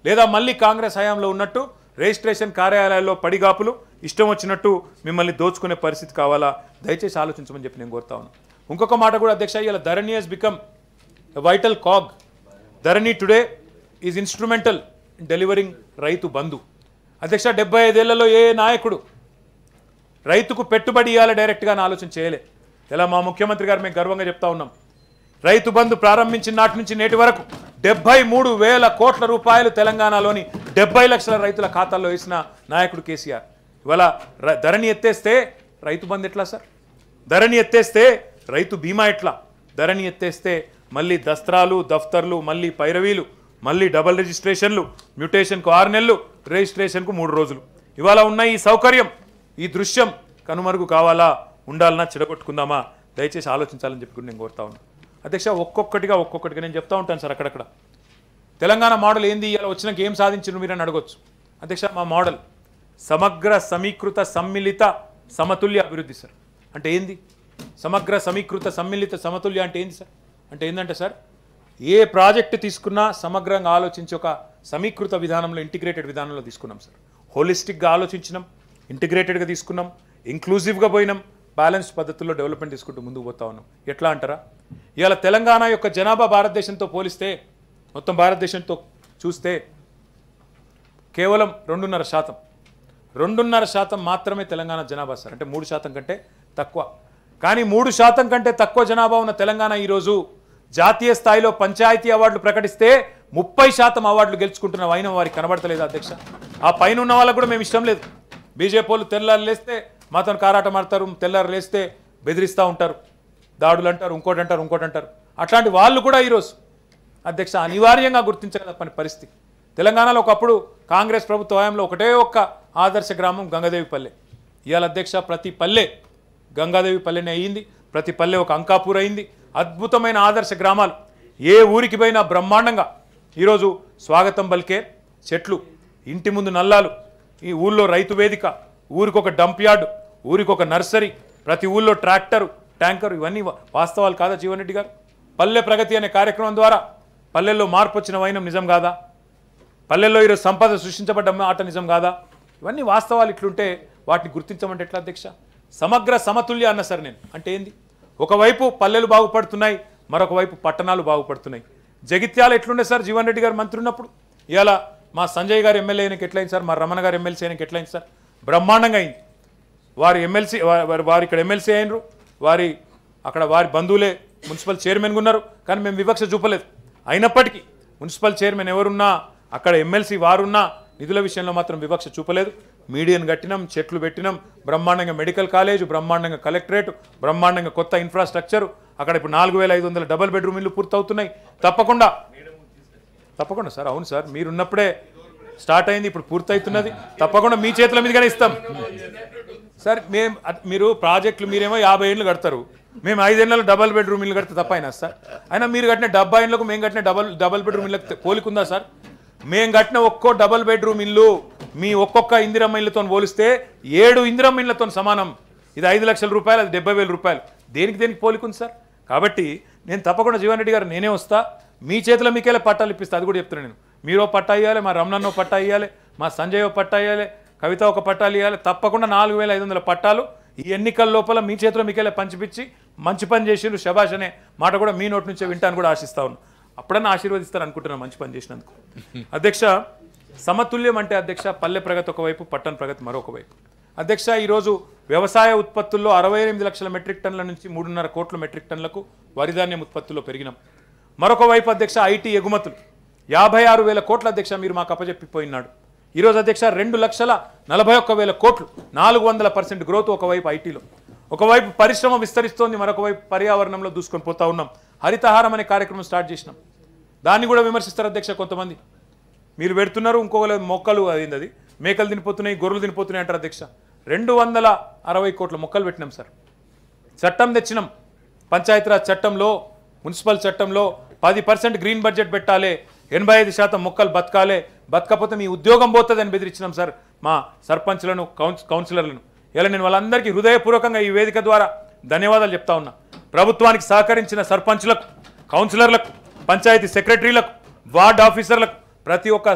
లేదా మళ్ళీ కాంగ్రెస్ హయాంలో ఉన్నట్టు రిజిస్ట్రేషన్ కార్యాలయాల్లో పడిగాపులు ఇష్టం వచ్చినట్టు మిమ్మల్ని దోచుకునే పరిస్థితి కావాలా దయచేసి ఆలోచించమని చెప్పి నేను కోరుతా ఉన్నాను ఇంకొక మాట కూడా అధ్యక్ష ఇలా Dharani has become vital cog Dharani today is instrumental delivering Rythu Bandhu అధ్యక్ష డెబ్బై ఐదేళ్లలో ఏ నాయకుడు రైతుకు పెట్టుబడి ఇవ్వాలి డైరెక్ట్గా అని ఆలోచన చేయలే ఇలా మా ముఖ్యమంత్రి గారు మేము గర్వంగా చెప్తా ఉన్నాం రైతు బంధు ప్రారంభించిన నాటి నుంచి నేటి వరకు డెబ్బై మూడు వేల కోట్ల రూపాయలు తెలంగాణలోని డెబ్బై లక్షల రైతుల ఖాతాల్లో వేసిన నాయకుడు కేసీఆర్ ఇవాళ ధరణి ఎత్తేస్తే రైతు బంధు ఎట్లా సార్ ధరణి ఎత్తేస్తే రైతు బీమా ఎట్లా ధరణి ఎత్తేస్తే మళ్ళీ దస్త్రాలు దఫ్తర్లు మళ్ళీ పైరవీలు మళ్ళీ డబల్ రిజిస్ట్రేషన్లు మ్యూటేషన్కు ఆరు నెలలు రిజిస్ట్రేషన్కు మూడు రోజులు ఇవాళ ఉన్న ఈ సౌకర్యం ఈ దృశ్యం కనుమరుగు కావాలా ఉండాలన్నా చెడగొట్టుకుందామా దయచేసి ఆలోచించాలని చెప్పి నేను కోరుతా ఉన్నాను అధ్యక్ష ఒక్కొక్కటిగా ఒక్కొక్కటిగా నేను చెప్తా ఉంటాను సార్ అక్కడక్కడ తెలంగాణ మోడల్ ఏంది ఇలా వచ్చినాక ఏం సాధించను మీరు అని అడగొచ్చు అధ్యక్ష మా మోడల్ సమగ్ర సమీకృత సమ్మిళిత సమతుల్య అభివృద్ధి సార్ అంటే ఏంది సమగ్ర సమీకృత సమ్మిళిత సమతుల్య అంటే ఏంది సార్ అంటే ఏంటంటే సార్ ఏ ప్రాజెక్టు తీసుకున్నా సమగ్రంగా ఆలోచించి ఒక సమీకృత విధానంలో ఇంటిగ్రేటెడ్ విధానంలో తీసుకున్నాం సార్ హోలిస్టిక్గా ఆలోచించినాం ఇంటిగ్రేటెడ్గా తీసుకున్నాం ఇంక్లూజివ్గా పోయినాం బ్యాలెన్స్ పద్ధతుల్లో డెవలప్మెంట్ తీసుకుంటూ ముందుకు పోతా ఉన్నాం ఎట్లా అంటారా ఇవాళ తెలంగాణ యొక్క జనాభా భారతదేశంతో పోలిస్తే మొత్తం భారతదేశంతో చూస్తే కేవలం రెండున్నర శాతం రెండున్నర శాతం మాత్రమే తెలంగాణ జనాభా సార్ అంటే మూడు శాతం కంటే తక్కువ కానీ మూడు శాతం కంటే తక్కువ జనాభా ఉన్న తెలంగాణ ఈరోజు జాతీయ స్థాయిలో పంచాయతీ అవార్డులు ప్రకటిస్తే ముప్పై శాతం అవార్డులు గెలుచుకుంటున్న వైన వారికి కనబడతలేదు అధ్యక్ష ఆ పైన ఉన్న వాళ్ళకు కూడా మేము ఇష్టం లేదు బీజేపీ వాళ్ళు తెల్లారు లేస్తే మాతో కారాటం ఆడతారు తెల్లారు లేస్తే బెదిరిస్తూ ఉంటారు దాడులు అంటారు ఇంకోటి అంటారు ఇంకోటి అంటారు అట్లాంటి వాళ్ళు కూడా ఈరోజు అధ్యక్ష అనివార్యంగా గుర్తించగల పని పరిస్థితి తెలంగాణలో ఒకప్పుడు కాంగ్రెస్ ప్రభుత్వ హయాంలో ఒకటే ఒక్క ఆదర్శ గ్రామం గంగాదేవి పల్లె ఇవాళ అధ్యక్ష ప్రతి పల్లె గంగాదేవి పల్లెనే అయ్యింది ప్రతి పల్లె ఒక అంకాపూర్ అయింది అద్భుతమైన ఆదర్శ గ్రామాలు ఏ ఊరికి పోయినా బ్రహ్మాండంగా ఈరోజు స్వాగతం బల్కే చెట్లు ఇంటి ముందు నల్లాలు ఈ ఊళ్ళో రైతు వేదిక ఊరికి ఒక డంప్ యార్డు ఊరికి ఒక నర్సరీ ప్రతి ఊళ్ళో ట్రాక్టరు ట్యాంకర్ ఇవన్నీ వాస్తవాలు కాదా జీవన్ రెడ్డి గారు పల్లె ప్రగతి అనే కార్యక్రమం ద్వారా పల్లెల్లో మార్పు వచ్చిన వైనం నిజం కాదా పల్లెల్లో ఈరోజు సంపద సృష్టించబడ్డ ఆట నిజం కాదా ఇవన్నీ వాస్తవాలు ఇట్లుంటే వాటిని గుర్తించమంటే ఎట్లా అధ్యక్ష సమగ్ర సమతుల్య అన్న సార్ నేను అంటే ఏంది ఒకవైపు పల్లెలు బాగుపడుతున్నాయి మరొకవైపు పట్టణాలు బాగుపడుతున్నాయి జగిత్యాలు ఎట్లుండే సార్ జీవన్ రెడ్డి గారు మంత్రి ఉన్నప్పుడు ఇలా మా సంజయ్ గారు ఎమ్మెల్యే అయినకి ఎట్లయింది సార్ మా రమణ గారు ఎమ్మెల్సీ అయినకి ఎట్లయింది సార్ బ్రహ్మాండంగా అయింది వారి ఎమ్మెల్సీ వారి వారు ఇక్కడ ఎమ్మెల్సీ అయినరు వారి అక్కడ వారి బంధువులే మున్సిపల్ చైర్మన్గా ఉన్నారు కానీ మేము వివక్ష చూపలేదు అయినప్పటికీ మున్సిపల్ చైర్మన్ ఎవరున్నా అక్కడ ఎమ్మెల్సీ వారున్నా నిధుల విషయంలో మాత్రం వివక్ష చూపలేదు మీడియాను కట్టినాం చెట్లు పెట్టినాం బ్రహ్మాండంగా మెడికల్ కాలేజ్ బ్రహ్మాండంగా కలెక్టరేట్ బ్రహ్మాండంగా కొత్త ఇన్ఫ్రాస్ట్రక్చర్ అక్కడ ఇప్పుడు నాలుగు వేల ఐదు వందల డబల్ బెడ్రూమ్ ఇల్లు పూర్తవుతున్నాయి తప్పకుండా తప్పకుండా సార్ అవును సార్ మీరున్నప్పుడే స్టార్ట్ అయింది ఇప్పుడు పూర్తవుతున్నది తప్పకుండా మీ చేతుల మీదుగానే ఇస్తాం సార్ మేము మీరు ప్రాజెక్టులు మీరేమో యాభై ఏళ్ళు కడతారు మేము ఐదేళ్లలో డబల్ బెడ్రూమ్ ఇల్లు కడితే తప్ప అయినా సార్ అయినా మీరు కట్టిన డెబ్బై ఏళ్ళకు మేము కట్టిన డబల్ డబల్ బెడ్రూమ్ ఇల్లు పోలికుందా సార్ మేము కట్టిన ఒక్కో డబల్ బెడ్రూమ్ ఇల్లు మీ ఒక్కొక్క ఇందిరమ్మ ఇళ్ళతో పోలిస్తే ఏడు ఇందిరమ్మ ఇళ్ళతో సమానం ఇది ఐదు లక్షల రూపాయలు అది డెబ్బై వేల రూపాయలు దేనికి దేనికి పోలికుంది సార్ కాబట్టి నేను తప్పకుండా జీవన్ రెడ్డి గారు నేనే వస్తా మీ చేతిలో మీకేలా పట్టాలు ఇప్పిస్తే అది కూడా చెప్తున్నాను నేను మీరో పట్టా ఇవ్వాలి మా రమణన్నో పట్టా ఇవ్వాలి మా సంజయ్ పట్టా ఇవ్వాలి కవిత ఒక పట్టాలు ఇవ్వాలి తప్పకుండా నాలుగు వేల ఐదు వందల పట్టాలు ఈ ఎన్నికల లోపల మీ చేతిలో మీకేలా పంచిపించి మంచి పని చేసిరు శభాష్ అనే మాట కూడా మీ నోటి నుంచే వింటాను కూడా ఆశిస్తా ఉన్నాను అప్పుడన్నా ఆశీర్వదిస్తారు అనుకుంటున్నాను మంచి పని చేసినందుకు అధ్యక్ష సమతుల్యం అంటే అధ్యక్ష పల్లె ప్రగతి ఒకవైపు పట్టణ ప్రగతి మరొక వైపు అధ్యక్ష ఈరోజు వ్యవసాయ ఉత్పత్తుల్లో అరవై ఎనిమిది లక్షల మెట్రిక్ టన్ల నుంచి మూడున్నర కోట్ల మెట్రిక్ టన్లకు వరిధాన్యం ఉత్పత్తుల్లో పెరిగినాం మరొక వైపు అధ్యక్ష ఐటీ ఎగుమతులు యాభై ఆరు వేల కోట్ల అధ్యక్ష మీరు మాకు అప్పజెప్పిపోయినాడు ఈరోజు అధ్యక్ష రెండు లక్షల నలభై ఒక్క వేల కోట్లు నాలుగు వందల పర్సెంట్ గ్రోత్ ఒకవైపు ఐటీలో ఒకవైపు పరిశ్రమ విస్తరిస్తోంది మరొకవైపు పర్యావరణంలో దూసుకొని పోతా ఉన్నాం హరితహారం అనే కార్యక్రమం స్టార్ట్ చేసినాం దాన్ని కూడా విమర్శిస్తారు అధ్యక్ష కొంతమంది మీరు పెడుతున్నారు ఇంకొకరు మొక్కలు అయింది అది మేకలు తినిపోతున్నాయి గొర్రెలు తినిపోతున్నాయి అంటారు అధ్యక్ష రెండు వందల అరవై కోట్ల మొక్కలు పెట్టినాం సార్ చట్టం తెచ్చినాం పంచాయతీరాజ్ చట్టంలో మున్సిపల్ చట్టంలో పది పర్సెంట్ గ్రీన్ బడ్జెట్ పెట్టాలి ఎనభై ఐదు శాతం మొక్కలు బతకాలి బతకపోతే మీ ఉద్యోగం పోతుందని బెదిరించినాం సార్ మా సర్పంచ్లను కౌన్సిలర్లను ఇలా నేను వాళ్ళందరికీ హృదయపూర్వకంగా ఈ వేదిక ద్వారా ధన్యవాదాలు చెప్తా ఉన్నా ప్రభుత్వానికి సహకరించిన సర్పంచ్లకు కౌన్సిలర్లకు పంచాయతీ సెక్రటరీలకు వార్డ్ ఆఫీసర్లకు ప్రతి ఒక్క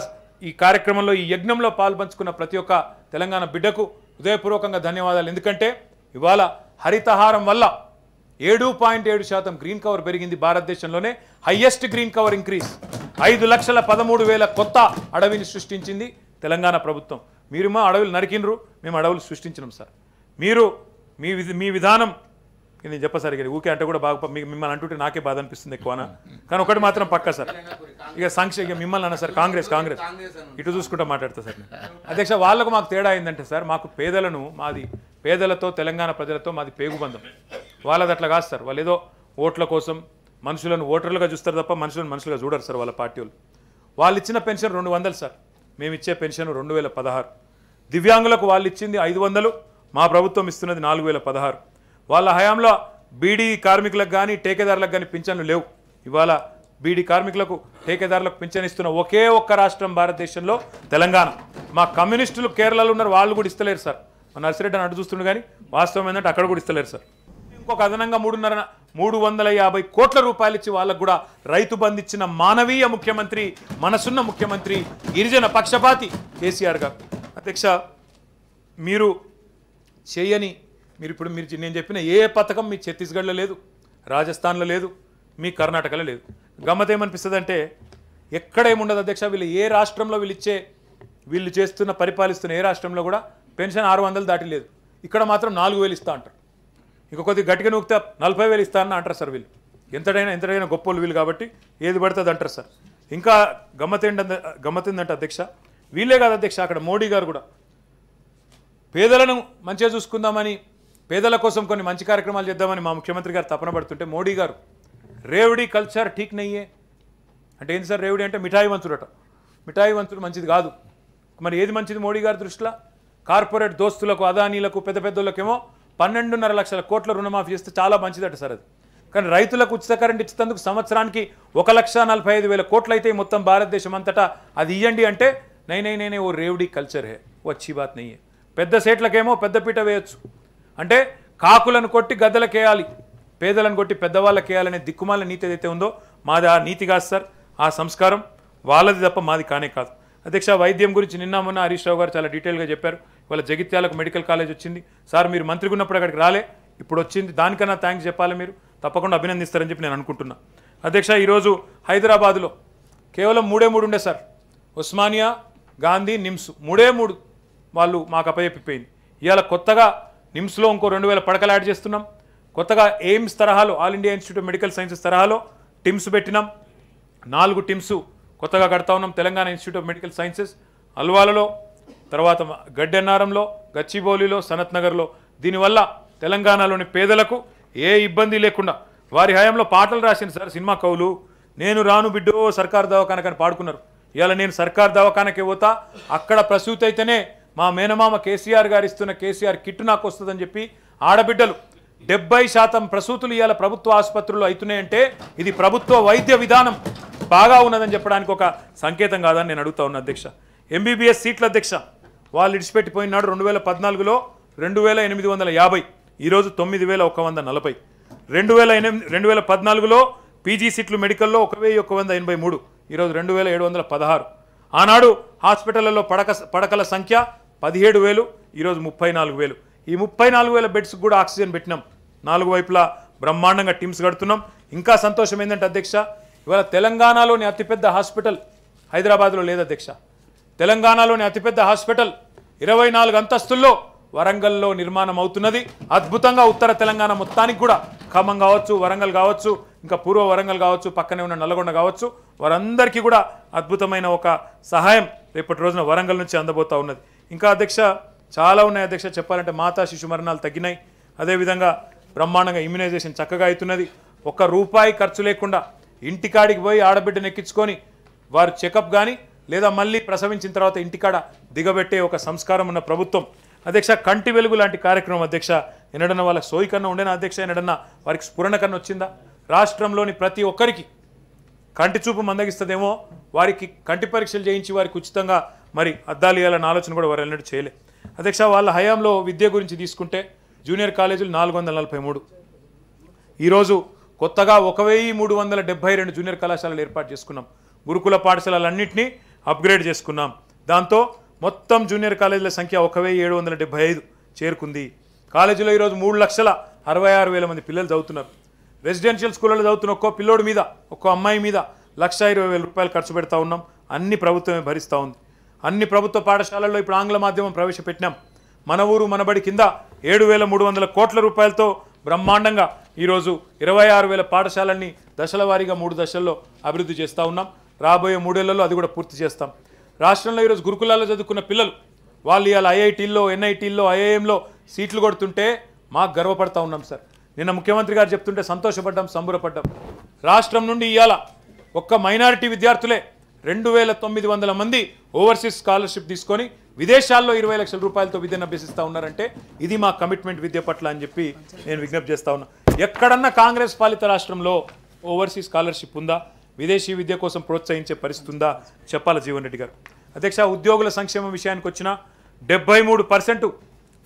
ఈ కార్యక్రమంలో ఈ యజ్ఞంలో పాల్పంచుకున్న ప్రతి ఒక్క తెలంగాణ బిడ్డకు హృదయపూర్వకంగా ధన్యవాదాలు ఎందుకంటే ఇవాళ హరితహారం వల్ల ఏడు పాయింట్ ఏడు శాతం గ్రీన్ కవర్ పెరిగింది భారతదేశంలోనే హయ్యెస్ట్ గ్రీన్ కవర్ ఇంక్రీజ్ ఐదు లక్షల పదమూడు వేల కొత్త అడవిని సృష్టించింది తెలంగాణ ప్రభుత్వం మీరు మా అడవులు నరికినరు మేము అడవులు సృష్టించినాం సార్ మీరు మీ మీ విధానం నేను చెప్ప ఇక ఊకే అంటే కూడా బాగా మిమ్మల్ని అంటుంటే నాకే బాధ అనిపిస్తుంది ఎక్కువన కానీ ఒకటి మాత్రం పక్క సార్ ఇక సంక్షే ఇక మిమ్మల్ని అన్న సార్ కాంగ్రెస్ కాంగ్రెస్ ఇటు చూసుకుంటా మాట్లాడతా సార్ అధ్యక్ష వాళ్ళకు మాకు తేడా అయిందంటే సార్ మాకు పేదలను మాది పేదలతో తెలంగాణ ప్రజలతో మాది పేగుబంధం వాళ్ళది అట్లా కాదు సార్ వాళ్ళు ఏదో ఓట్ల కోసం మనుషులను ఓటర్లుగా చూస్తారు తప్ప మనుషులను మనుషులుగా చూడరు సార్ వాళ్ళ పార్టీ వాళ్ళు ఇచ్చిన పెన్షన్ రెండు వందలు సార్ మేము ఇచ్చే పెన్షన్ రెండు వేల పదహారు దివ్యాంగులకు వాళ్ళు ఇచ్చింది ఐదు వందలు మా ప్రభుత్వం ఇస్తున్నది నాలుగు వేల పదహారు వాళ్ళ హయాంలో బీడీ కార్మికులకు కానీ టేకేదారులకు కానీ పింఛన్లు లేవు ఇవాళ బీడీ కార్మికులకు టేకేదారులకు పింఛన్ ఇస్తున్న ఒకే ఒక్క రాష్ట్రం భారతదేశంలో తెలంగాణ మా కమ్యూనిస్టులు కేరళలో ఉన్నారు వాళ్ళు కూడా ఇస్తలేరు సార్ మా నర్సిరెడ్డి అని అటు కానీ వాస్తవం ఏంటంటే అక్కడ కూడా ఇస్తలేరు సార్ ఇంకొక అదనంగా మూడున్నర మూడు వందల యాభై కోట్ల రూపాయలు ఇచ్చి వాళ్ళకు కూడా రైతు బంధు ఇచ్చిన మానవీయ ముఖ్యమంత్రి మనసున్న ముఖ్యమంత్రి గిరిజన పక్షపాతి కేసీఆర్ గారు అధ్యక్ష మీరు చేయని మీరు ఇప్పుడు మీరు నేను చెప్పిన ఏ పథకం మీ ఛత్తీస్గఢ్లో లేదు రాజస్థాన్లో లేదు మీ కర్ణాటకలో లేదు గమ్మత ఏమనిపిస్తుంది అంటే ఎక్కడేముండదు అధ్యక్ష వీళ్ళు ఏ రాష్ట్రంలో వీళ్ళు ఇచ్చే వీళ్ళు చేస్తున్న పరిపాలిస్తున్న ఏ రాష్ట్రంలో కూడా పెన్షన్ ఆరు వందలు దాటిలేదు ఇక్కడ మాత్రం నాలుగు వేలు ఇస్తా అంటారు ఇంకా కొద్ది గట్టిగా నూకితే నలభై వేలు ఇస్తా అన్న అంటారు సార్ వీళ్ళు ఎంతడైనా ఎంతటైనా గొప్ప వీళ్ళు కాబట్టి ఏది పడుతుంది అంటారు సార్ ఇంకా గమ్మతేండ గమ్మతిందంటే అధ్యక్ష వీళ్ళే కాదు అధ్యక్ష అక్కడ మోడీ గారు కూడా పేదలను మంచిగా చూసుకుందామని పేదల కోసం కొన్ని మంచి కార్యక్రమాలు చేద్దామని మా ముఖ్యమంత్రి గారు తపన పడుతుంటే మోడీ గారు రేవుడి కల్చర్ ఠీక్ నయ్యే అంటే ఏంటి సార్ రేవుడి అంటే మిఠాయి వంతుడట మిఠాయి వంతుడు మంచిది కాదు మరి ఏది మంచిది మోడీ గారి దృష్టిలో కార్పొరేట్ దోస్తులకు అదానీలకు పెద్ద ఏమో పన్నెండున్నర లక్షల కోట్ల రుణమాఫీ చేస్తే చాలా మంచిదట సార్ అది కానీ రైతులకు ఉచిత కరెంట్ ఇచ్చినందుకు సంవత్సరానికి ఒక లక్ష నలభై ఐదు వేల కోట్లు అయితే మొత్తం భారతదేశం అంతటా అది ఇవ్వండి అంటే నైనైనైనే ఓ రేవుడి కల్చర్ హే వచ్చి బాత్ నయ్యే పెద్ద సేట్లకేమో పెద్ద పీట వేయచ్చు అంటే కాకులను కొట్టి వేయాలి పేదలను కొట్టి పెద్దవాళ్ళకేయాలనే దిక్కుమాల నీతి ఏదైతే ఉందో మాది ఆ నీతి కాదు సార్ ఆ సంస్కారం వాళ్ళది తప్ప మాది కానే కాదు అధ్యక్ష వైద్యం గురించి నిన్న మొన్న హరీష్ రావు గారు చాలా డీటెయిల్గా చెప్పారు ఇవాళ జగిత్యాలకు మెడికల్ కాలేజ్ వచ్చింది సార్ మీరు మంత్రికి ఉన్నప్పుడు అక్కడికి రాలే ఇప్పుడు వచ్చింది దానికన్నా థ్యాంక్స్ చెప్పాలి మీరు తప్పకుండా అభినందిస్తారని చెప్పి నేను అనుకుంటున్నా అధ్యక్ష ఈరోజు హైదరాబాద్లో కేవలం మూడే మూడు ఉండే సార్ ఉస్మానియా గాంధీ నిమ్స్ మూడే మూడు వాళ్ళు మాకు అప్పచెప్పిపోయింది ఇవాళ కొత్తగా నిమ్స్లో ఇంకో రెండు వేల పడకలు యాడ్ చేస్తున్నాం కొత్తగా ఎయిమ్స్ తరహాలో all India institute medical sciences తరహాలో టిమ్స్ పెట్టినాం నాలుగు టిమ్స్ కొత్తగా కడతా ఉన్నాం Telangana institute of medical sciences అల్వాలలో తర్వాత గడ్డెన్నారంలో గచ్చిబౌలిలో సనత్ నగర్లో దీనివల్ల తెలంగాణలోని పేదలకు ఏ ఇబ్బంది లేకుండా వారి హయాంలో పాటలు రాసింది సార్ సినిమా కవులు నేను రాను బిడ్డో సర్కార్ దవాఖానకని పాడుకున్నారు ఇవాళ నేను సర్కార్ దవాఖానకే పోతా అక్కడ ప్రసూతి అయితేనే మా మేనమామ కేసీఆర్ గారు ఇస్తున్న కేసీఆర్ కిట్ నాకు వస్తుందని చెప్పి ఆడబిడ్డలు డెబ్బై శాతం ప్రసూతులు ఇవాళ ప్రభుత్వ ఆసుపత్రులు అవుతున్నాయంటే ఇది ప్రభుత్వ వైద్య విధానం బాగా ఉన్నదని చెప్పడానికి ఒక సంకేతం కాదని నేను అడుగుతా ఉన్నా అధ్యక్ష ఎంబీబీఎస్ సీట్ల అధ్యక్ష వాళ్ళు ఇడిచిపెట్టిపోయినాడు రెండు వేల పద్నాలుగులో రెండు వేల ఎనిమిది వందల యాభై ఈరోజు తొమ్మిది వేల ఒక వంద నలభై రెండు వేల ఎనిమిది రెండు వేల పద్నాలుగులో పీజీ సీట్లు మెడికల్లో ఒక వెయ్యి ఒక వంద ఎనభై మూడు ఈరోజు రెండు వేల ఏడు వందల పదహారు ఆనాడు హాస్పిటళ్లలో పడక పడకల సంఖ్య పదిహేడు వేలు ఈరోజు ముప్పై నాలుగు వేలు ఈ ముప్పై నాలుగు వేల బెడ్స్కి కూడా ఆక్సిజన్ పెట్టినాం నాలుగు వైపులా బ్రహ్మాండంగా టీమ్స్ కడుతున్నాం ఇంకా సంతోషం ఏంటంటే అధ్యక్ష ఇవాళ తెలంగాణలోని అతిపెద్ద హాస్పిటల్ హైదరాబాద్లో లేదు అధ్యక్ష తెలంగాణలోని అతిపెద్ద హాస్పిటల్ ఇరవై నాలుగు అంతస్తుల్లో వరంగల్లో నిర్మాణం అవుతున్నది అద్భుతంగా ఉత్తర తెలంగాణ మొత్తానికి కూడా ఖమ్మం కావచ్చు వరంగల్ కావచ్చు ఇంకా పూర్వ వరంగల్ కావచ్చు పక్కనే ఉన్న నల్లగొండ కావచ్చు వారందరికీ కూడా అద్భుతమైన ఒక సహాయం రేపటి రోజున వరంగల్ నుంచి అందబోతూ ఉన్నది ఇంకా అధ్యక్ష చాలా ఉన్నాయి అధ్యక్ష చెప్పాలంటే మాతా శిశు మరణాలు తగ్గినాయి అదేవిధంగా బ్రహ్మాండంగా ఇమ్యునైజేషన్ చక్కగా అవుతున్నది ఒక్క రూపాయి ఖర్చు లేకుండా ఇంటికాడికి పోయి ఆడబిడ్డను ఎక్కించుకొని వారు చెకప్ కానీ లేదా మళ్ళీ ప్రసవించిన తర్వాత ఇంటికాడ దిగబెట్టే ఒక సంస్కారం ఉన్న ప్రభుత్వం అధ్యక్ష కంటి వెలుగు లాంటి కార్యక్రమం అధ్యక్ష ఎన్నడన్నా వాళ్ళ సోయికన్నా ఉండేనా అధ్యక్ష ఎన్నడన్నా వారికి స్ఫురణ కన్నా వచ్చిందా రాష్ట్రంలోని ప్రతి ఒక్కరికి కంటి చూపు మందగిస్తుందేమో వారికి కంటి పరీక్షలు చేయించి వారికి ఉచితంగా మరి అద్దాలు ఇవ్వాలన్న ఆలోచన కూడా వారు వెళ్ళినట్టు చేయలే అధ్యక్ష వాళ్ళ హయాంలో విద్య గురించి తీసుకుంటే జూనియర్ కాలేజీలు నాలుగు వందల నలభై మూడు ఈరోజు కొత్తగా ఒక వెయ్యి మూడు వందల డెబ్బై రెండు జూనియర్ కళాశాలలు ఏర్పాటు చేసుకున్నాం గురుకుల పాఠశాలలన్నింటినీ అప్గ్రేడ్ చేసుకున్నాం దాంతో మొత్తం జూనియర్ కాలేజీల సంఖ్య ఒక వెయ్యి ఏడు వందల డెబ్బై ఐదు చేరుకుంది కాలేజీలో ఈరోజు మూడు లక్షల అరవై ఆరు వేల మంది పిల్లలు చదువుతున్నారు రెసిడెన్షియల్ స్కూళ్ళలో చదువుతున్న ఒక్కో పిల్లోడి మీద ఒక్కో అమ్మాయి మీద లక్ష ఇరవై వేల రూపాయలు ఖర్చు పెడతా ఉన్నాం అన్ని ప్రభుత్వమే భరిస్తూ ఉంది అన్ని ప్రభుత్వ పాఠశాలల్లో ఇప్పుడు ఆంగ్ల మాధ్యమం ప్రవేశపెట్టినాం మన ఊరు మనబడి కింద ఏడు వేల మూడు వందల కోట్ల రూపాయలతో బ్రహ్మాండంగా ఈరోజు ఇరవై ఆరు వేల పాఠశాలల్ని దశల వారీగా మూడు దశల్లో అభివృద్ధి చేస్తూ ఉన్నాం రాబోయే మూడేళ్లలో అది కూడా పూర్తి చేస్తాం రాష్ట్రంలో ఈరోజు గురుకులాల్లో చదువుకున్న పిల్లలు వాళ్ళు ఇవాళ ఐఐటీల్లో ఎన్ఐటీల్లో ఐఐఎంలో సీట్లు కొడుతుంటే మాకు గర్వపడతా ఉన్నాం సార్ నిన్న ముఖ్యమంత్రి గారు చెప్తుంటే సంతోషపడ్డాం సంబురపడ్డాం రాష్ట్రం నుండి ఇవాళ ఒక్క మైనారిటీ విద్యార్థులే రెండు వేల తొమ్మిది వందల మంది ఓవర్సీస్ స్కాలర్షిప్ తీసుకొని విదేశాల్లో ఇరవై లక్షల రూపాయలతో విద్యను అభ్యసిస్తూ ఉన్నారంటే ఇది మా కమిట్మెంట్ విద్య పట్ల అని చెప్పి నేను విజ్ఞప్తి చేస్తా ఉన్నా ఎక్కడన్నా కాంగ్రెస్ పాలిత రాష్ట్రంలో ఓవర్సీస్ స్కాలర్షిప్ ఉందా విదేశీ విద్య కోసం ప్రోత్సహించే పరిస్థితి ఉందా చెప్పాలి జీవన్ రెడ్డి గారు అధ్యక్ష ఉద్యోగుల సంక్షేమ విషయానికి వచ్చిన డెబ్బై మూడు పర్సెంట్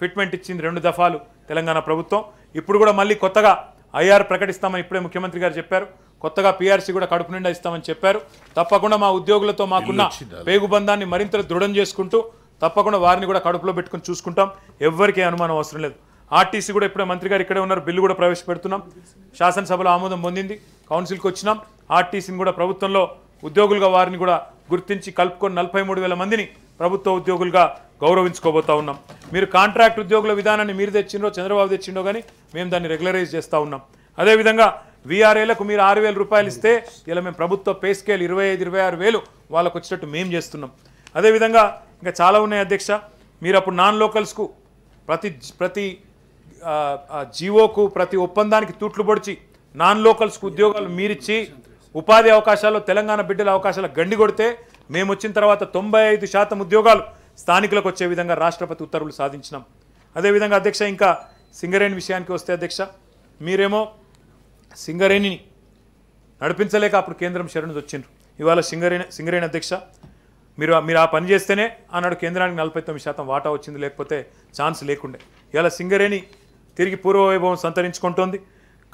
ఫిట్మెంట్ ఇచ్చింది రెండు దఫాలు తెలంగాణ ప్రభుత్వం ఇప్పుడు కూడా మళ్ళీ కొత్తగా ఐఆర్ ప్రకటిస్తామని ఇప్పుడే ముఖ్యమంత్రి గారు చెప్పారు కొత్తగా పీఆర్సీ కూడా కడుపు నిండా ఇస్తామని చెప్పారు తప్పకుండా మా ఉద్యోగులతో మాకున్న పేగుబంధాన్ని మరింత దృఢం చేసుకుంటూ తప్పకుండా వారిని కూడా కడుపులో పెట్టుకుని చూసుకుంటాం ఎవ్వరికీ అనుమానం అవసరం లేదు ఆర్టీసీ కూడా ఇప్పుడే మంత్రి గారు ఇక్కడే ఉన్నారు బిల్లు కూడా ప్రవేశపెడుతున్నాం శాసనసభలో ఆమోదం పొందింది కౌన్సిల్కి వచ్చినాం ఆర్టీసీని కూడా ప్రభుత్వంలో ఉద్యోగులుగా వారిని కూడా గుర్తించి కలుపుకొని నలభై మందిని ప్రభుత్వ ఉద్యోగులుగా గౌరవించుకోబోతా ఉన్నాం మీరు కాంట్రాక్ట్ ఉద్యోగుల విధానాన్ని మీరు తెచ్చిండ్రో చంద్రబాబు తెచ్చిండో కానీ మేము దాన్ని రెగ్యులరైజ్ చేస్తూ ఉన్నాం అదేవిధంగా వీఆర్ఏలకు మీరు ఆరు వేల రూపాయలు ఇస్తే ఇలా మేము ప్రభుత్వ పే స్కేల్ ఇరవై ఐదు ఇరవై ఆరు వేలు వాళ్ళకు వచ్చినట్టు మేము చేస్తున్నాం అదేవిధంగా ఇంకా చాలా ఉన్నాయి అధ్యక్ష మీరు అప్పుడు నాన్ లోకల్స్కు ప్రతి ప్రతి జీవోకు ప్రతి ఒప్పందానికి తూట్లు పొడిచి నాన్ లోకల్స్కు ఉద్యోగాలు మీరిచ్చి ఉపాధి అవకాశాలు తెలంగాణ బిడ్డల అవకాశాలు గండి కొడితే మేము వచ్చిన తర్వాత తొంభై ఐదు శాతం ఉద్యోగాలు స్థానికులకు వచ్చే విధంగా రాష్ట్రపతి ఉత్తర్వులు సాధించినాం అదేవిధంగా అధ్యక్ష ఇంకా సింగరేణి విషయానికి వస్తే అధ్యక్ష మీరేమో సింగరేణిని నడిపించలేక అప్పుడు కేంద్రం శరణి వచ్చిండ్రు ఇవాళ సింగరేణి సింగరేణి అధ్యక్ష మీరు మీరు ఆ పని చేస్తేనే ఆనాడు కేంద్రానికి నలభై తొమ్మిది శాతం వాటా వచ్చింది లేకపోతే ఛాన్స్ లేకుండే ఇవాళ సింగరేణి తిరిగి పూర్వవైభవం సంతరించుకుంటోంది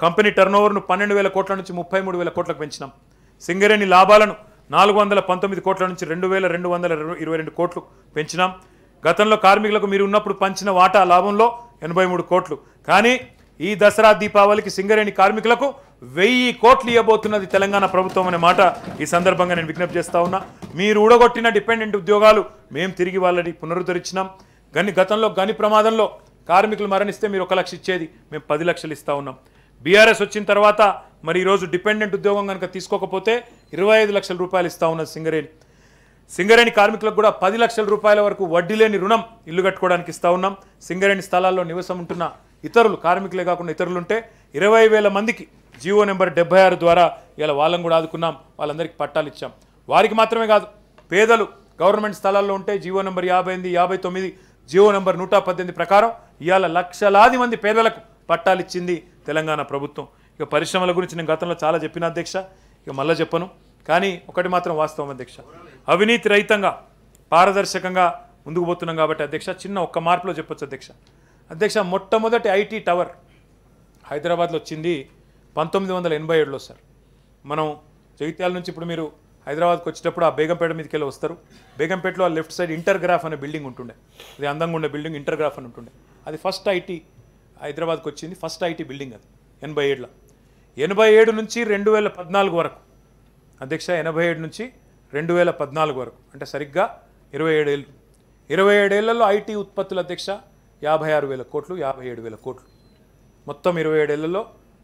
కంపెనీ టర్నోవర్ను పన్నెండు వేల కోట్ల నుంచి ముప్పై మూడు వేల కోట్లకు పెంచినాం సింగరేణి లాభాలను నాలుగు వందల పంతొమ్మిది కోట్ల నుంచి రెండు వేల రెండు వందల ఇరవై రెండు కోట్లు పెంచినాం గతంలో కార్మికులకు మీరు ఉన్నప్పుడు పంచిన వాటా లాభంలో ఎనభై మూడు కోట్లు కానీ ఈ దసరా దీపావళికి సింగరేణి కార్మికులకు వెయ్యి కోట్లు ఇవ్వబోతున్నది తెలంగాణ ప్రభుత్వం అనే మాట ఈ సందర్భంగా నేను విజ్ఞప్తి చేస్తా ఉన్నా మీరు ఊడగొట్టిన డిపెండెంట్ ఉద్యోగాలు మేము తిరిగి వాళ్ళని పునరుద్ధరించినాం గని గతంలో గని ప్రమాదంలో కార్మికులు మరణిస్తే మీరు ఒక లక్ష ఇచ్చేది మేము పది లక్షలు ఇస్తూ ఉన్నాం బీఆర్ఎస్ వచ్చిన తర్వాత మరి ఈరోజు డిపెండెంట్ ఉద్యోగం కనుక తీసుకోకపోతే ఇరవై ఐదు లక్షల రూపాయలు ఇస్తూ ఉన్నది సింగరేణి సింగరేణి కార్మికులకు కూడా పది లక్షల రూపాయల వరకు వడ్డీ లేని రుణం ఇల్లు కట్టుకోవడానికి ఇస్తూ ఉన్నాం సింగరేణి స్థలాల్లో నివసం ఉంటున్న ఇతరులు కార్మికులే కాకుండా ఇతరులుంటే ఇరవై వేల మందికి జీవో నెంబర్ డెబ్బై ఆరు ద్వారా ఇలా వాళ్ళని కూడా ఆదుకున్నాం వాళ్ళందరికీ పట్టాలు ఇచ్చాం వారికి మాత్రమే కాదు పేదలు గవర్నమెంట్ స్థలాల్లో ఉంటే జీవో నెంబర్ యాభై ఎనిమిది యాభై తొమ్మిది జీవో నెంబర్ నూట పద్దెనిమిది ప్రకారం ఇవాళ లక్షలాది మంది పేదలకు పట్టాలు ఇచ్చింది తెలంగాణ ప్రభుత్వం ఇక పరిశ్రమల గురించి నేను గతంలో చాలా చెప్పిన అధ్యక్ష ఇక మళ్ళీ చెప్పను కానీ ఒకటి మాత్రం వాస్తవం అధ్యక్ష అవినీతి రహితంగా పారదర్శకంగా ముందుకు పోతున్నాం కాబట్టి అధ్యక్ష చిన్న ఒక్క మార్పులో చెప్పొచ్చు అధ్యక్ష అధ్యక్ష మొట్టమొదటి ఐటీ టవర్ హైదరాబాద్లో వచ్చింది పంతొమ్మిది వందల ఎనభై ఏడులో సార్ మనం జగిత్యాల నుంచి ఇప్పుడు మీరు హైదరాబాద్కి వచ్చేటప్పుడు ఆ బేగంపేట మీదకి వెళ్ళి వస్తారు బేగంపేటలో ఆ లెఫ్ట్ సైడ్ ఇంటర్గ్రాఫ్ అనే బిల్డింగ్ ఉంటుండే అది అందంగా ఉండే బిల్డింగ్ ఇంటర్గ్రాఫ్ అని ఉంటుండే అది ఫస్ట్ ఐటీ హైదరాబాద్కి వచ్చింది ఫస్ట్ ఐటీ బిల్డింగ్ అది ఎనభై ఏడులో ఎనభై ఏడు నుంచి రెండు వేల పద్నాలుగు వరకు అధ్యక్ష ఎనభై ఏడు నుంచి రెండు వేల పద్నాలుగు వరకు అంటే సరిగ్గా ఇరవై ఏడు ఏళ్ళు ఇరవై ఏడేళ్లలో ఐటీ ఉత్పత్తుల అధ్యక్ష యాభై ఆరు వేల కోట్లు యాభై ఏడు వేల కోట్లు మొత్తం ఇరవై ఏడేళ్లలో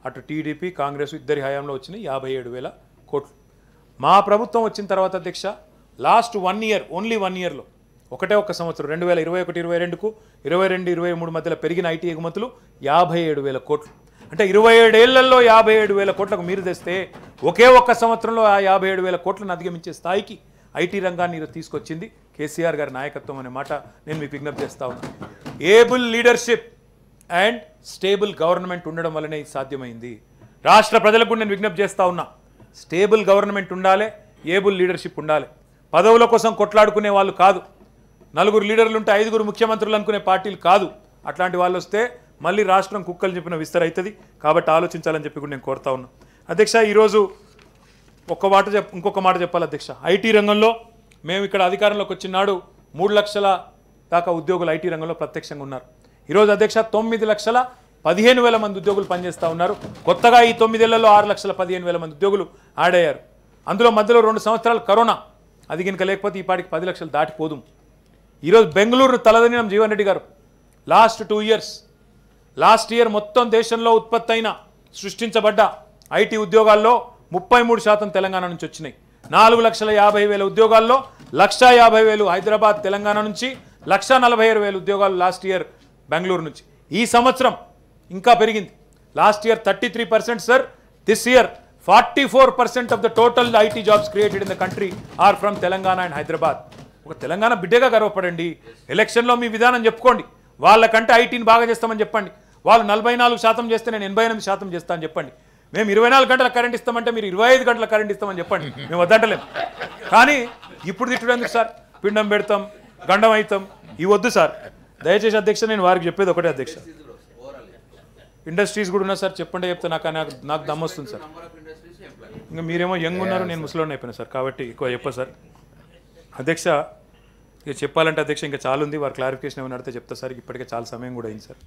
అటు టీడీపీ కాంగ్రెస్ ఇద్దరి హయాంలో వచ్చినాయి యాభై ఏడు వేల కోట్లు మా ప్రభుత్వం వచ్చిన తర్వాత అధ్యక్ష last one year only one ఇయర్లో ఒకటే ఒక సంవత్సరం రెండు వేల ఇరవై ఒకటి ఇరవై రెండుకు ఇరవై రెండు ఇరవై మూడు మధ్యలో పెరిగిన ఐటీ ఎగుమతులు యాభై ఏడు వేల కోట్లు అంటే ఇరవై ఏడేళ్లలో యాభై ఏడు వేల కోట్లకు మీరు తెస్తే ఒకే ఒక్క సంవత్సరంలో ఆ యాభై ఏడు వేల కోట్లను అధిగమించే స్థాయికి ఐటీ రంగాన్ని ఈరోజు తీసుకొచ్చింది కేసీఆర్ గారి నాయకత్వం అనే మాట నేను మీకు విజ్ఞప్తి చేస్తా ఉన్నా able leadership and stable government ఉండడం వల్లనే ఇది సాధ్యమైంది రాష్ట్ర ప్రజలకు నేను విజ్ఞప్తి చేస్తా ఉన్నా స్టేబుల్ గవర్నమెంట్ ఉండాలి ఏబుల్ లీడర్షిప్ ఉండాలి పదవుల కోసం కొట్లాడుకునే వాళ్ళు కాదు నలుగురు లీడర్లు ఉంటే ఐదుగురు ముఖ్యమంత్రులు అనుకునే పార్టీలు కాదు అట్లాంటి వాళ్ళు వస్తే మళ్ళీ రాష్ట్రం కుక్కలు చెప్పిన విస్తరవుతుంది కాబట్టి ఆలోచించాలని చెప్పి కూడా నేను కోరుతా ఉన్నా అధ్యక్ష ఈరోజు ఒక్క మాట చెప్ ఇంకొక మాట చెప్పాలి అధ్యక్ష ఐటీ రంగంలో మేము ఇక్కడ అధికారంలోకి వచ్చినాడు మూడు లక్షల దాకా ఉద్యోగులు ఐటీ రంగంలో ప్రత్యక్షంగా ఉన్నారు ఈరోజు అధ్యక్ష తొమ్మిది లక్షల పదిహేను వేల మంది ఉద్యోగులు పనిచేస్తూ ఉన్నారు కొత్తగా ఈ తొమ్మిదేళ్లలో ఆరు లక్షల పదిహేను వేల మంది ఉద్యోగులు యాడ్ అయ్యారు అందులో మధ్యలో రెండు సంవత్సరాలు కరోనా అది కనుక లేకపోతే ఈ పాటికి పది లక్షలు దాటిపోదు ఈరోజు బెంగళూరు తలదనినం జీవన్ రెడ్డి గారు last two years last year మొత్తం దేశంలో ఉత్పత్తి అయిన సృష్టించబడ్డ ఐటీ ఉద్యోగాల్లో ముప్పై మూడు శాతం తెలంగాణ నుంచి వచ్చినాయి నాలుగు లక్షల యాభై వేల ఉద్యోగాల్లో లక్ష యాభై వేలు హైదరాబాద్ తెలంగాణ నుంచి లక్ష నలభై ఆరు వేల ఉద్యోగాలు లాస్ట్ ఇయర్ బెంగళూరు నుంచి ఈ సంవత్సరం ఇంకా పెరిగింది last year thirty three percent sir this year forty four percent of the total IT jobs created in the country are from Telangana and Hyderabad ఒక తెలంగాణ బిడ్డగా గర్వపడండి ఎలక్షన్లో మీ విధానం చెప్పుకోండి వాళ్ళకంటే ఐటీని బాగా చేస్తామని చెప్పండి వాళ్ళు నలభై నాలుగు శాతం చేస్తే నేను ఎనభై ఎనిమిది శాతం చేస్తాను చెప్పండి మేము ఇరవై నాలుగు గంటల కరెంట్ ఇస్తామంటే మీరు ఇరవై ఐదు గంటల కరెంట్ ఇస్తామని చెప్పండి మేము వద్దంటలేము కానీ ఇప్పుడు తిట్టడానికి సార్ పిండం పెడతాం గండం అవుతాం ఇవి వద్దు సార్ దయచేసి అధ్యక్ష నేను వారికి చెప్పేది ఒకటే అధ్యక్ష ఇండస్ట్రీస్ కూడా ఉన్నాయి సార్ చెప్పండి చెప్తే నాకు నాకు నాకు దమ్మొస్తుంది సార్ ఇంకా మీరేమో యంగ్ ఉన్నారు నేను ముసలోని అయిపోయినా సార్ కాబట్టి ఎక్కువ చెప్ప సార్ అధ్యక్ష ఇక చెప్పాలంటే అధ్యక్ష ఇంకా చాలా ఉంది వారు క్లారిఫికేషన్ ఏమైనా అడితే చెప్తా సార్ ఇప్పటికే చాలా సమయం కూడా అయింది సార్